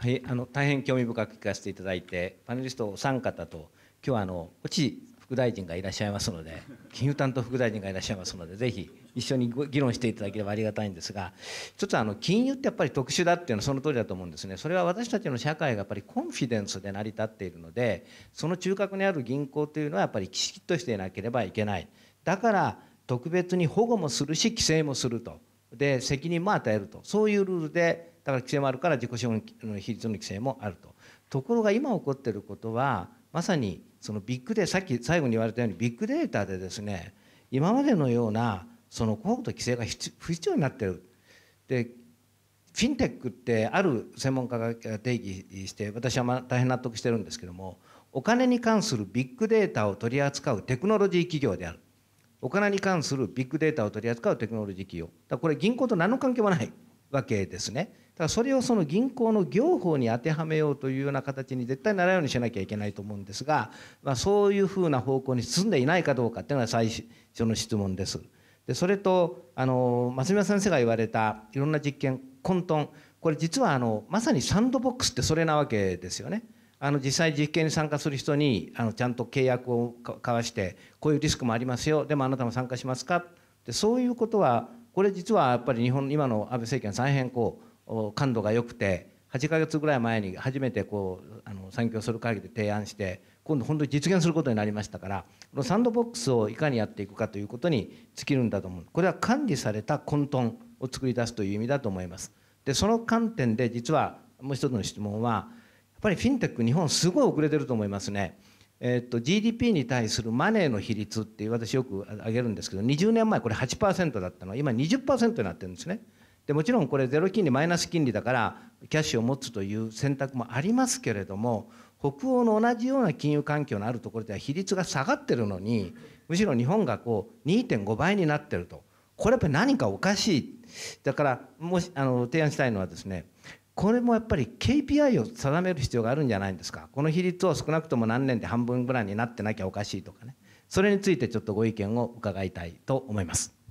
ます。はい、あの大変興味深く聞かせていただいてパネリストお三方と今日はあの落ち副大臣がいらっしゃいますので金融担当副大臣がいらっしゃいますのでぜひ一緒に議論していただければありがたいんですが一つあの金融ってやっぱり特殊だっていうのはその通りだと思うんですねそれは私たちの社会がやっぱりコンフィデンスで成り立っているのでその中核にある銀行というのはやっぱりきちっとしていなければいけないだから特別に保護もするし規制もするとで責任も与えるとそういうルールでだから規制もあるから自己資本の比率の規制もあるとところが今起こっていることはまさにそのビッグデーさっき最後に言われたようにビッグデータでですね今までのようなその広告と規制が不必要になってるでフィンテックってある専門家が定義して私は大変納得してるんですけどもお金に関するビッグデータを取り扱うテクノロジー企業であるお金に関するビッグデータを取り扱うテクノロジー企業だこれ銀行と何の関係もないわけですねからそれをその銀行の業法に当てはめようというような形に絶対ならないようにしなきゃいけないと思うんですが、まあ、そういうふうな方向に進んでいないかどうかっていうのが最初の質問です。でそれとあの松宮先生が言われたいろんな実験混沌これ実はあのまさにサンドボックスってそれなわけですよね。あの実際実験に参加する人にあのちゃんと契約を交わしてこういうリスクもありますよでもあなたも参加しますかってそういうことはこれ実はやっぱり日本今の安倍政権再編こう感度が良くて8ヶ月ぐらい前に初めてこうあの産業する会議で提案して今度本当に実現することになりましたからこのサンドボックスをいかにやっていくかということに尽きるんだと思うこれは管理された混沌を作り出すという意味だと思いますでその観点で実はもう一つの質問はやっぱりフィンテック日本すごい遅れてると思いますねえっと GDP に対するマネーの比率って私よく挙げるんですけど20年前これ8%だったのは今20%になってるんですねでもちろんこれゼロ金利マイナス金利だからキャッシュを持つという選択もありますけれども北欧の同じような金融環境のあるところでは比率が下がってるのにむしろ日本がこう2.5倍になってるとこれやっぱり何かおかしいだからもしあの提案したいのはですねこれもやっぱり KPI を定める必要があるんじゃないんですかこの比率を少なくとも何年で半分ぐらいになってなきゃおかしいとかねそれについてちょっとご意見を伺いたいと思います。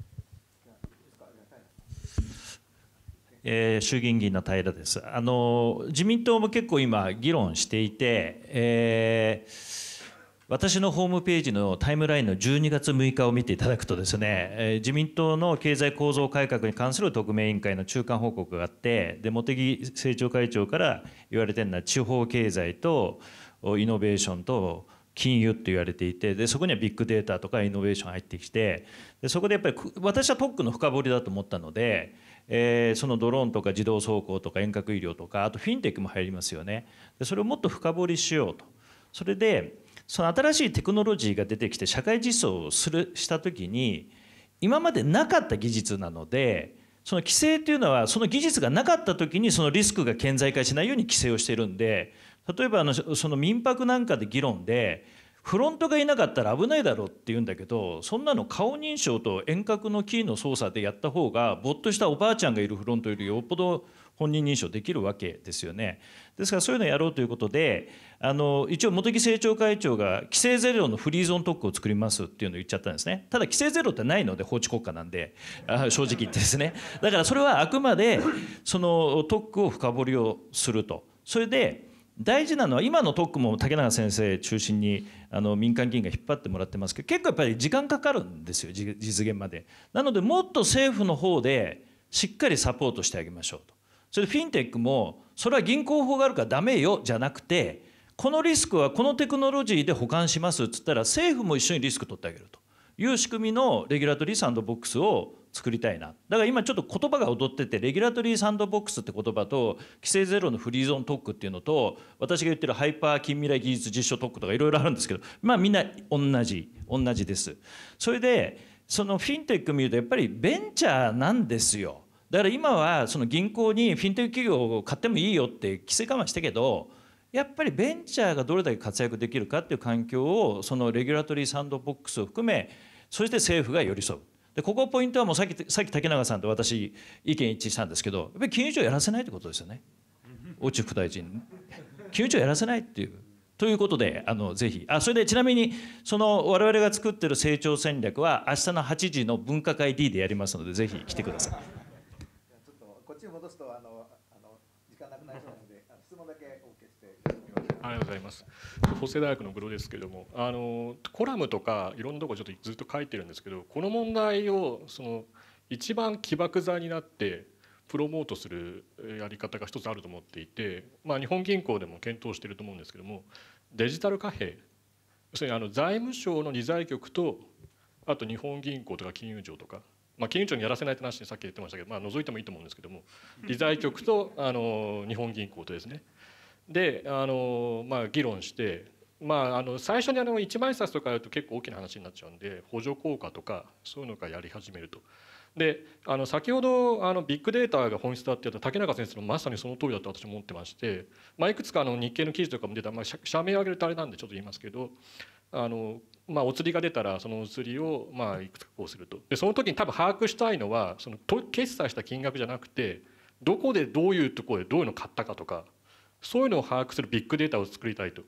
えー、衆議院議員の平です。あの自民党も結構今議論していて、えー、私のホームページのタイムラインの12月6日を見ていただくとですね、えー、自民党の経済構造改革に関する特命委員会の中間報告があってで茂木政調会長から言われてるのは地方経済とイノベーションと金融と言われていてでそこにはビッグデータとかイノベーション入ってきてでそこでやっぱり私は特区の深掘りだと思ったのでえー、そのドローンとか自動走行とか遠隔医療とかあとフィンテックも入りますよねでそれをもっと深掘りしようとそれでその新しいテクノロジーが出てきて社会実装をするした時に今までなかった技術なのでその規制というのはその技術がなかった時にそのリスクが顕在化しないように規制をしているんで例えばあのその民泊なんかで議論でフロントがいなかったら危ないだろうって言うんだけどそんなの顔認証と遠隔のキーの操作でやった方がぼっとしたおばあちゃんがいるフロントよりよっぽど本人認証できるわけですよね。ですからそういうのをやろうということであの一応茂木政調会長が規制ゼロのフリーゾーン特区を作りますっていうのを言っちゃったんですねただ規制ゼロってないので法治国家なんであ正直言ってですねだからそれはあくまでその特区を深掘りをするとそれで大事なのは今のトックも竹永先生中心にあの民間議員が引っ張ってもらってますけど結構やっぱり時間かかるんですよ実現までなのでもっと政府の方でしっかりサポートしてあげましょうとそれでフィンテックもそれは銀行法があるからダメよじゃなくてこのリスクはこのテクノロジーで保管しますっつったら政府も一緒にリスク取ってあげるという仕組みのレギュラトリーサンドボックスを作りたいなだから今ちょっと言葉が踊っててレギュラトリーサンドボックスって言葉と規制ゼロのフリーゾーン特区っていうのと私が言ってるハイパー近未来技術実証特区とかいろいろあるんですけどまあみんな同じ同じです。それでそのフィンテック見るとやっぱりベンチャーなんですよ。だから今はその銀行にフィンテック企業を買ってもいいよって規制緩和したけどやっぱりベンチャーがどれだけ活躍できるかっていう環境をそのレギュラトリーサンドボックスを含めそして政府が寄り添うでここポイントはもうさっきさっき竹永さんと私意見一致したんですけどやっぱり金融庁やらせないということですよね落内副大臣金融庁やらせないっていうということであのぜひあそれでちなみにその我々が作ってる成長戦略は明日の8時の分科会 D でやりますのでぜひ来てください。ありがとうございます法政大学のグロですけれどもあのコラムとかいろんなとこちょっとずっと書いてるんですけどこの問題をその一番起爆剤になってプロモートするやり方が一つあると思っていて、まあ、日本銀行でも検討してると思うんですけどもデジタル貨幣要するにあの財務省の理財局とあと日本銀行とか金融庁とか、まあ、金融庁にやらせないって話にさっき言ってましたけど、まあ、除いてもいいと思うんですけども理財局とあの日本銀行とですねであの、まあ、議論して、まあ、あの最初にあの一万円札とかやると結構大きな話になっちゃうんで補助効果とかそういうのがやり始めると。であの先ほどあのビッグデータが本質だって言った竹中先生のまさにその通りだと私も思ってまして、まあ、いくつかあの日経の記事とかも出た、まあ、社名を挙げるとあれなんでちょっと言いますけどあの、まあ、お釣りが出たらそのお釣りをまあいくつかこうするとでその時に多分把握したいのはその決済した金額じゃなくてどこでどういうところでどういうの買ったかとかそういうのを把握するビッグデータを作りたいと。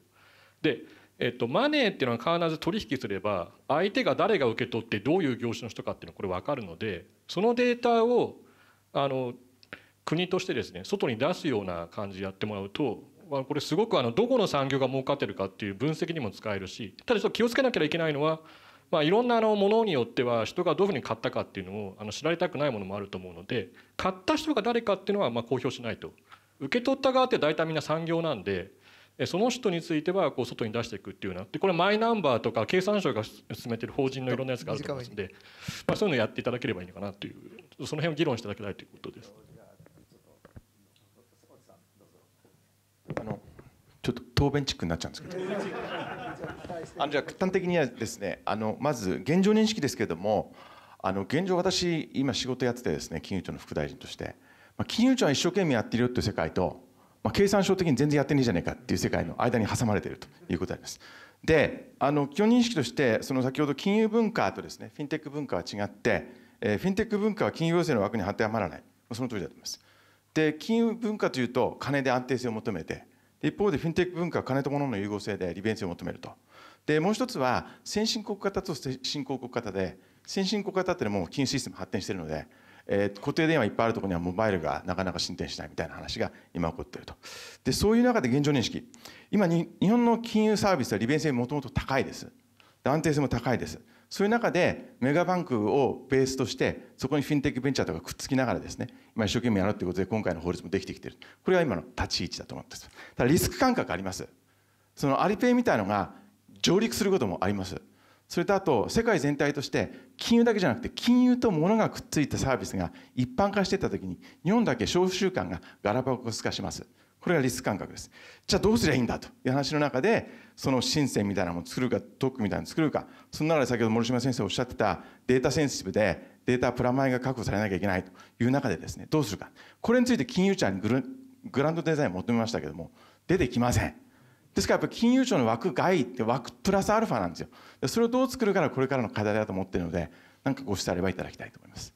でえっと、マネーっていうのは必ず取引すれば相手が誰が受け取ってどういう業種の人かっていうのはこれ分かるのでそのデータをあの国としてですね外に出すような感じでやってもらうとこれすごくあのどこの産業が儲かってるかっていう分析にも使えるしただちょっと気をつけなきゃいけないのは、まあ、いろんなあのものによっては人がどういうふうに買ったかっていうのをあの知られたくないものもあると思うので買った人が誰かっていうのはまあ公表しないと受け取った側って大体みんな産業なんでその人についてはこう外に出していくっていうようなでこれマイナンバーとか経産省が進めてる法人のいろんなやつがあると思いますので、まあ、そういうのをやっていただければいいのかなというその辺を議論していただきたいということです。あのちょっと答弁チックになっちゃうんですけどあのじゃあ端的にはですねあのまず現状認識ですけれどもあの現状私今仕事やっててですね金融庁の副大臣として。まあ、金融庁は一生懸命やってるよっていう世界と、まあ、経産省的に全然やってねえじゃねえかっていう世界の間に挟まれているということであります。であの基本認識としてその先ほど金融文化とですねフィンテック文化は違って、えー、フィンテック文化は金融行政の枠に当てはまらないその通りだと思います。で金融文化というと金で安定性を求めて一方でフィンテック文化は金と物の融合性で利便性を求めると。でもう一つは先進国型と新興国型で先進国型っていうのはもう金融システム発展しているのでえー、固定電話いっぱいあるところにはモバイルがなかなか進展しないみたいな話が今起こっているとでそういう中で現状認識今に日本の金融サービスは利便性もともと高いです安定性も高いですそういう中でメガバンクをベースとしてそこにフィンテックベンチャーとかくっつきながらですね今一生懸命やろうということで今回の法律もできてきているこれが今の立ち位置だと思ってすただリスク感覚ありますそのアリペイみたいのが上陸することもありますそれとあと世界全体として金融だけじゃなくて金融と物がくっついたサービスが一般化していった時に日本だけ消費習慣がガラパゴス化しますこれがリスク感覚ですじゃあどうすりゃいいんだという話の中でその深センみたいなものを作るか特区みたいなのを作るかその中で先ほど森島先生おっしゃってたデータセンシティブでデータプラマイが確保されなきゃいけないという中でですねどうするかこれについて金融庁にグランドデザインを求めましたけども出てきませんですからやっぱ金融庁の枠外って枠プラスアルファなんですよ。それをどう作るかがこれからの課題だと思っているので、なんかご指摘あればいただきたいと思います。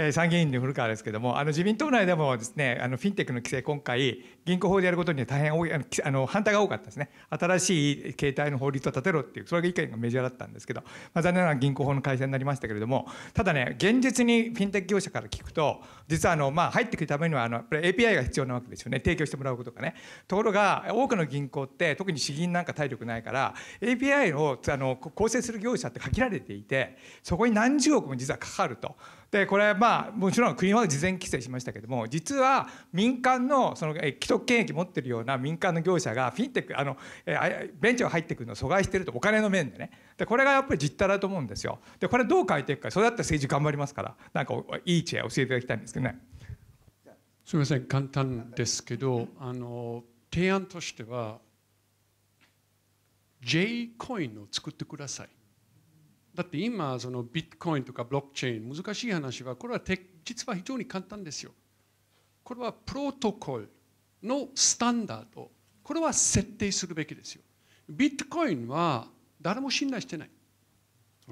えー、参議院の古川ですけれどもあの自民党内でもですねあのフィンテックの規制今回銀行法でやることに大変多いあの反対が多かったですね新しい携帯の法律を立てろっていうそれが意見がメジャーだったんですけど、まあ、残念ながら銀行法の改正になりましたけれどもただね現実にフィンテック業者から聞くと実はあの、まあ、入ってくるためにはあの API が必要なわけですよね提供してもらうことがねところが多くの銀行って特に資金なんか体力ないから API をあの構成する業者って限られていてそこに何十億も実はかかると。でこれまあもちろん国は事前規制しましたけども実は民間のその既得権益持ってるような民間の業者がフィンテックあのベンチャー入ってくるのを阻害してるとお金の面でねでこれがやっぱり実態だと思うんですよでこれどう変えていくかそれだったら政治頑張りますからなんかいい知恵教えていただきたいんですけどねすみません簡単ですけどあの提案としては J コインを作ってくださいだって今そのビットコインとかブロックチェーン難しい話はこれは実は非常に簡単ですよこれはプロトコルのスタンダードこれは設定するべきですよビットコインは誰も信頼してない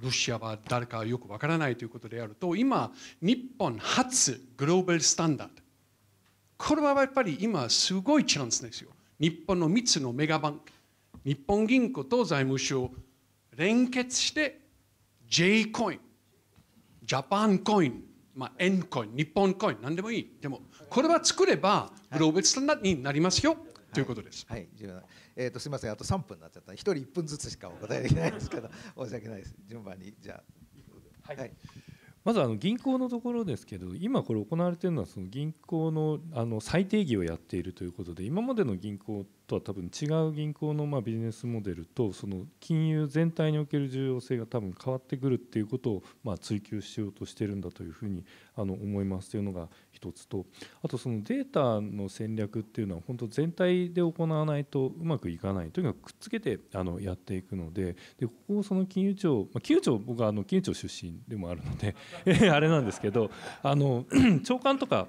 ロシアは誰かよくわからないということであると今日本初グローバルスタンダードこれはやっぱり今すごいチャンスですよ日本の3つのメガバンク日本銀行と財務省連結して J コイン、ジャパンコイン、まあ、N コイン、日本コイン、何でもいい。でも、これは作ればグローバルスタンダードになりますよ、はい、ということです。はい、はい、えーと、すみません、あと3分になっちゃった。1人1分ずつしかお答えできないですけど、申し訳ないです。順番に、じゃあ。はい、はいまずあの銀行のところですけど今これ行われているのはその銀行のあの再定義をやっているということで今までの銀行とは多分違う銀行のまビジネスモデルとその金融全体における重要性が多分変わってくるっていうことをま追求しようとしてるんだというふうにあの思いますというのが一つとあとそのデータの戦略っていうのは本当全体で行わないとうまくいかないとにかくくっつけてあのやっていくのででここをその金融庁、ま金融庁僕はあの金融庁出身でもあるので あれなんですけどあの 長官とか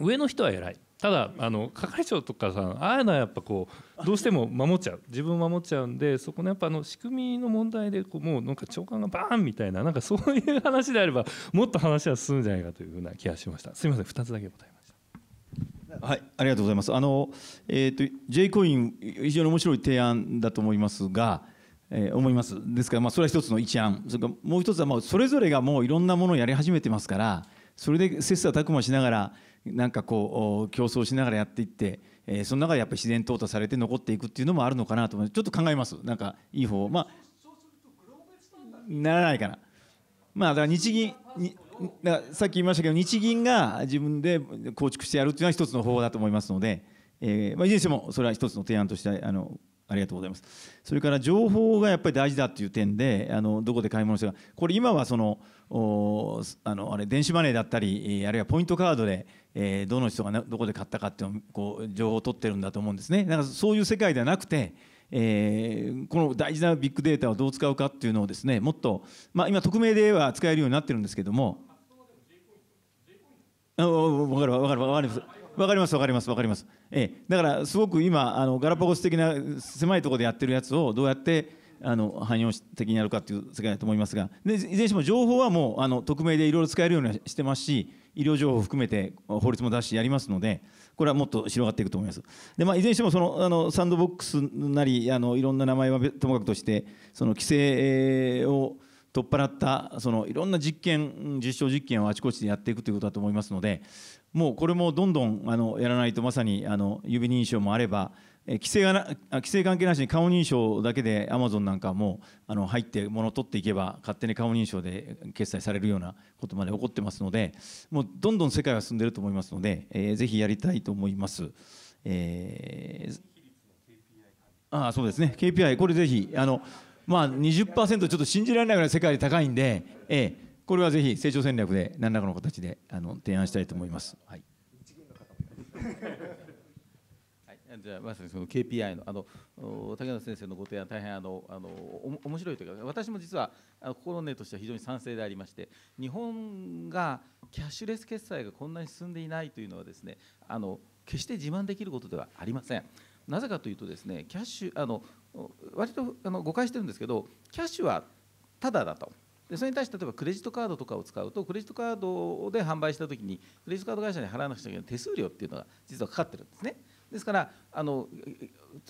上の人は偉いただあの係長とかさああいうのはやっぱこうどうしても守っちゃう自分を守っちゃうんでそこのやっぱあの仕組みの問題でこうもうなんか長官がバーンみたいななんかそういう話であればもっと話は進むんじゃないかというふうな気がしましたすみません2つだけ答えましたはい、ありがとうございます。あの、えっ、ー、と、J コイン、非常に面白い提案だと思いますが。えー、思います。ですから、まあ、それは一つの一案、それからもう一つは、まあ、それぞれがもういろんなものをやり始めてますから。それで切磋琢磨しながら、なんかこう競争しながらやっていって、えー、その中でやっぱり自然淘汰されて残っていくっていうのもあるのかなと思ってちょっと考えますなんかいい方まあならないかなまあだから日銀だからさっき言いましたけど日銀が自分で構築してやるっていうのは一つの方法だと思いますので、えーまあ、いずれにしてもそれは一つの提案としてあのありがとうございます。それから情報がやっぱり大事だっていう点で、あのどこで買い物するか、これ今はそのおあのあれ電子マネーだったり、あるいはポイントカードで、えー、どの人がどこで買ったかっていうこう情報を取ってるんだと思うんですね。だからそういう世界ではなくて。えー、この大事なビッグデータをどう使うかっていうのをですねもっと、まあ、今匿名では使えるようになってるんですけども分かる分かる分かりますわかりますわかりますわかります、ええ、だからすごく今あのガラパゴス的な狭いところでやってるやつをどうやってあの汎用的にやるかという世界だと思いますがでいずれにしても情報はもうあの匿名でいろいろ使えるようにしてますし医療情報を含めて法律も出してやりますのでこれはもっと広がっていくと思いますで、まあ、いずれにしてもそのあのサンドボックスなりあのいろんな名前はともかくとしてその規制を取っ払ったそのいろんな実験実証実験をあちこちでやっていくということだと思いますのでもうこれもどんどんあのやらないとまさにあの指認証もあれば、え規制がな規制関係なしに顔認証だけでアマゾンなんかもあの入って物を取っていけば勝手に顔認証で決済されるようなことまで起こってますのでもうどんどん世界は進んでると思いますので、えー、ぜひやりたいと思います。えー、ああそうですね KPI これぜひあのまあ20%ちょっと信じられないぐらい世界で高いんで、ええこれはぜひ成長戦略で何らかの形であの提案したいと思います。はいじゃあまさにその KPI のあの竹野先生のご提案大変あのあのお面白いというか私も実は心根としては非常に賛成でありまして日本がキャッシュレス決済がこんなに進んでいないというのはですねあの決して自慢できることではありません。なぜかというとですねキャッシュあの割とあの誤解してるんですけどキャッシュはただだとでそれに対して例えばクレジットカードとかを使うとクレジットカードで販売した時にクレジットカード会社に払わなくちゃいけない手数料っていうのが実はかかってるんですねですからあの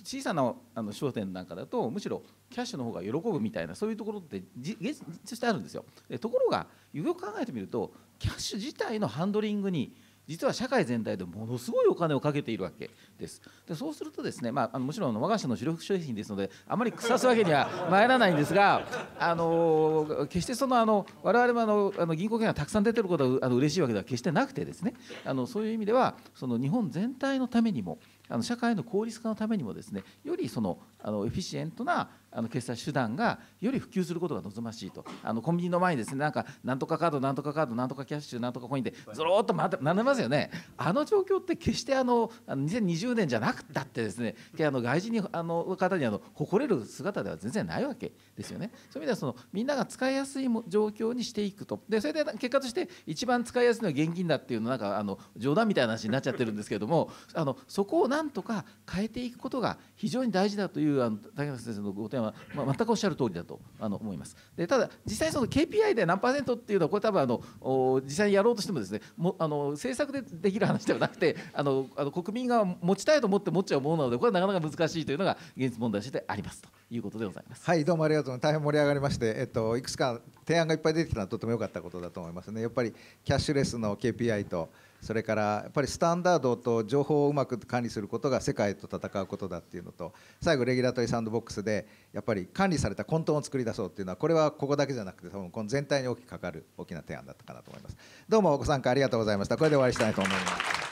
小さなあの商店なんかだとむしろキャッシュの方が喜ぶみたいなそういうところって現実としてあるんですよところがよく考えてみるとキャッシュ自体のハンドリングに実は社会全体でものすごいお金をかけているわけですでそうするとですね、まあ、もちろん我が社の主力商品ですのであまり腐すわけには参らないんですがあの決してそのあの我々もあのあの銀行券がたくさん出てることはあの嬉しいわけでは決してなくてですねあのそういう意味ではその日本全体のためにもあの社会の効率化のためにもですねよりそのあのエフィシエントなあの決済手段がより普及することが望ましいとあのコンビニの前にですねなんかなんとかカードなんとかカードなんとかキャッシュなんとかコインでずろっと並べますよねあの状況って決してあの2020年じゃなくたってですねあの外人にあの方にあの誇れる姿では全然ないわけですよねそういう意味ではそのみんなが使いやすい状況にしていくとでそれで結果として一番使いやすいのは現金だっていうのなんかあの冗談みたいな話になっちゃってるんですけれどもあのそこをなんとか変えていくことが非常に大事だというあの竹中先生のご提案いは、まあ、全くおっしゃる通りだとあの思います。でただ実際その KPI で何パーセントっていうのはこれ多分あの実際にやろうとしてもですねもあの政策でできる話ではなくてあのあの国民が持ちたいと思って持っちゃうものなのでこれはなかなか難しいというのが現実問題としてありますということでございます。はいどうもありがとう大変盛り上がりまして、えっと、いくつか提案がいっぱい出てきたのはとても良かったことだと思いますね。やっぱりキャッシュレスの KPI とそれからやっぱりスタンダードと情報をうまく管理することが世界と戦うことだっていうのと最後レギュラトリーサンドボックスでやっぱり管理された混沌を作り出そうっていうのはこれはここだけじゃなくて多分この全体に大きくかかる大きな提案だったかなと思いますどうもご参加ありがとうございましたこれで終わりしたいと思います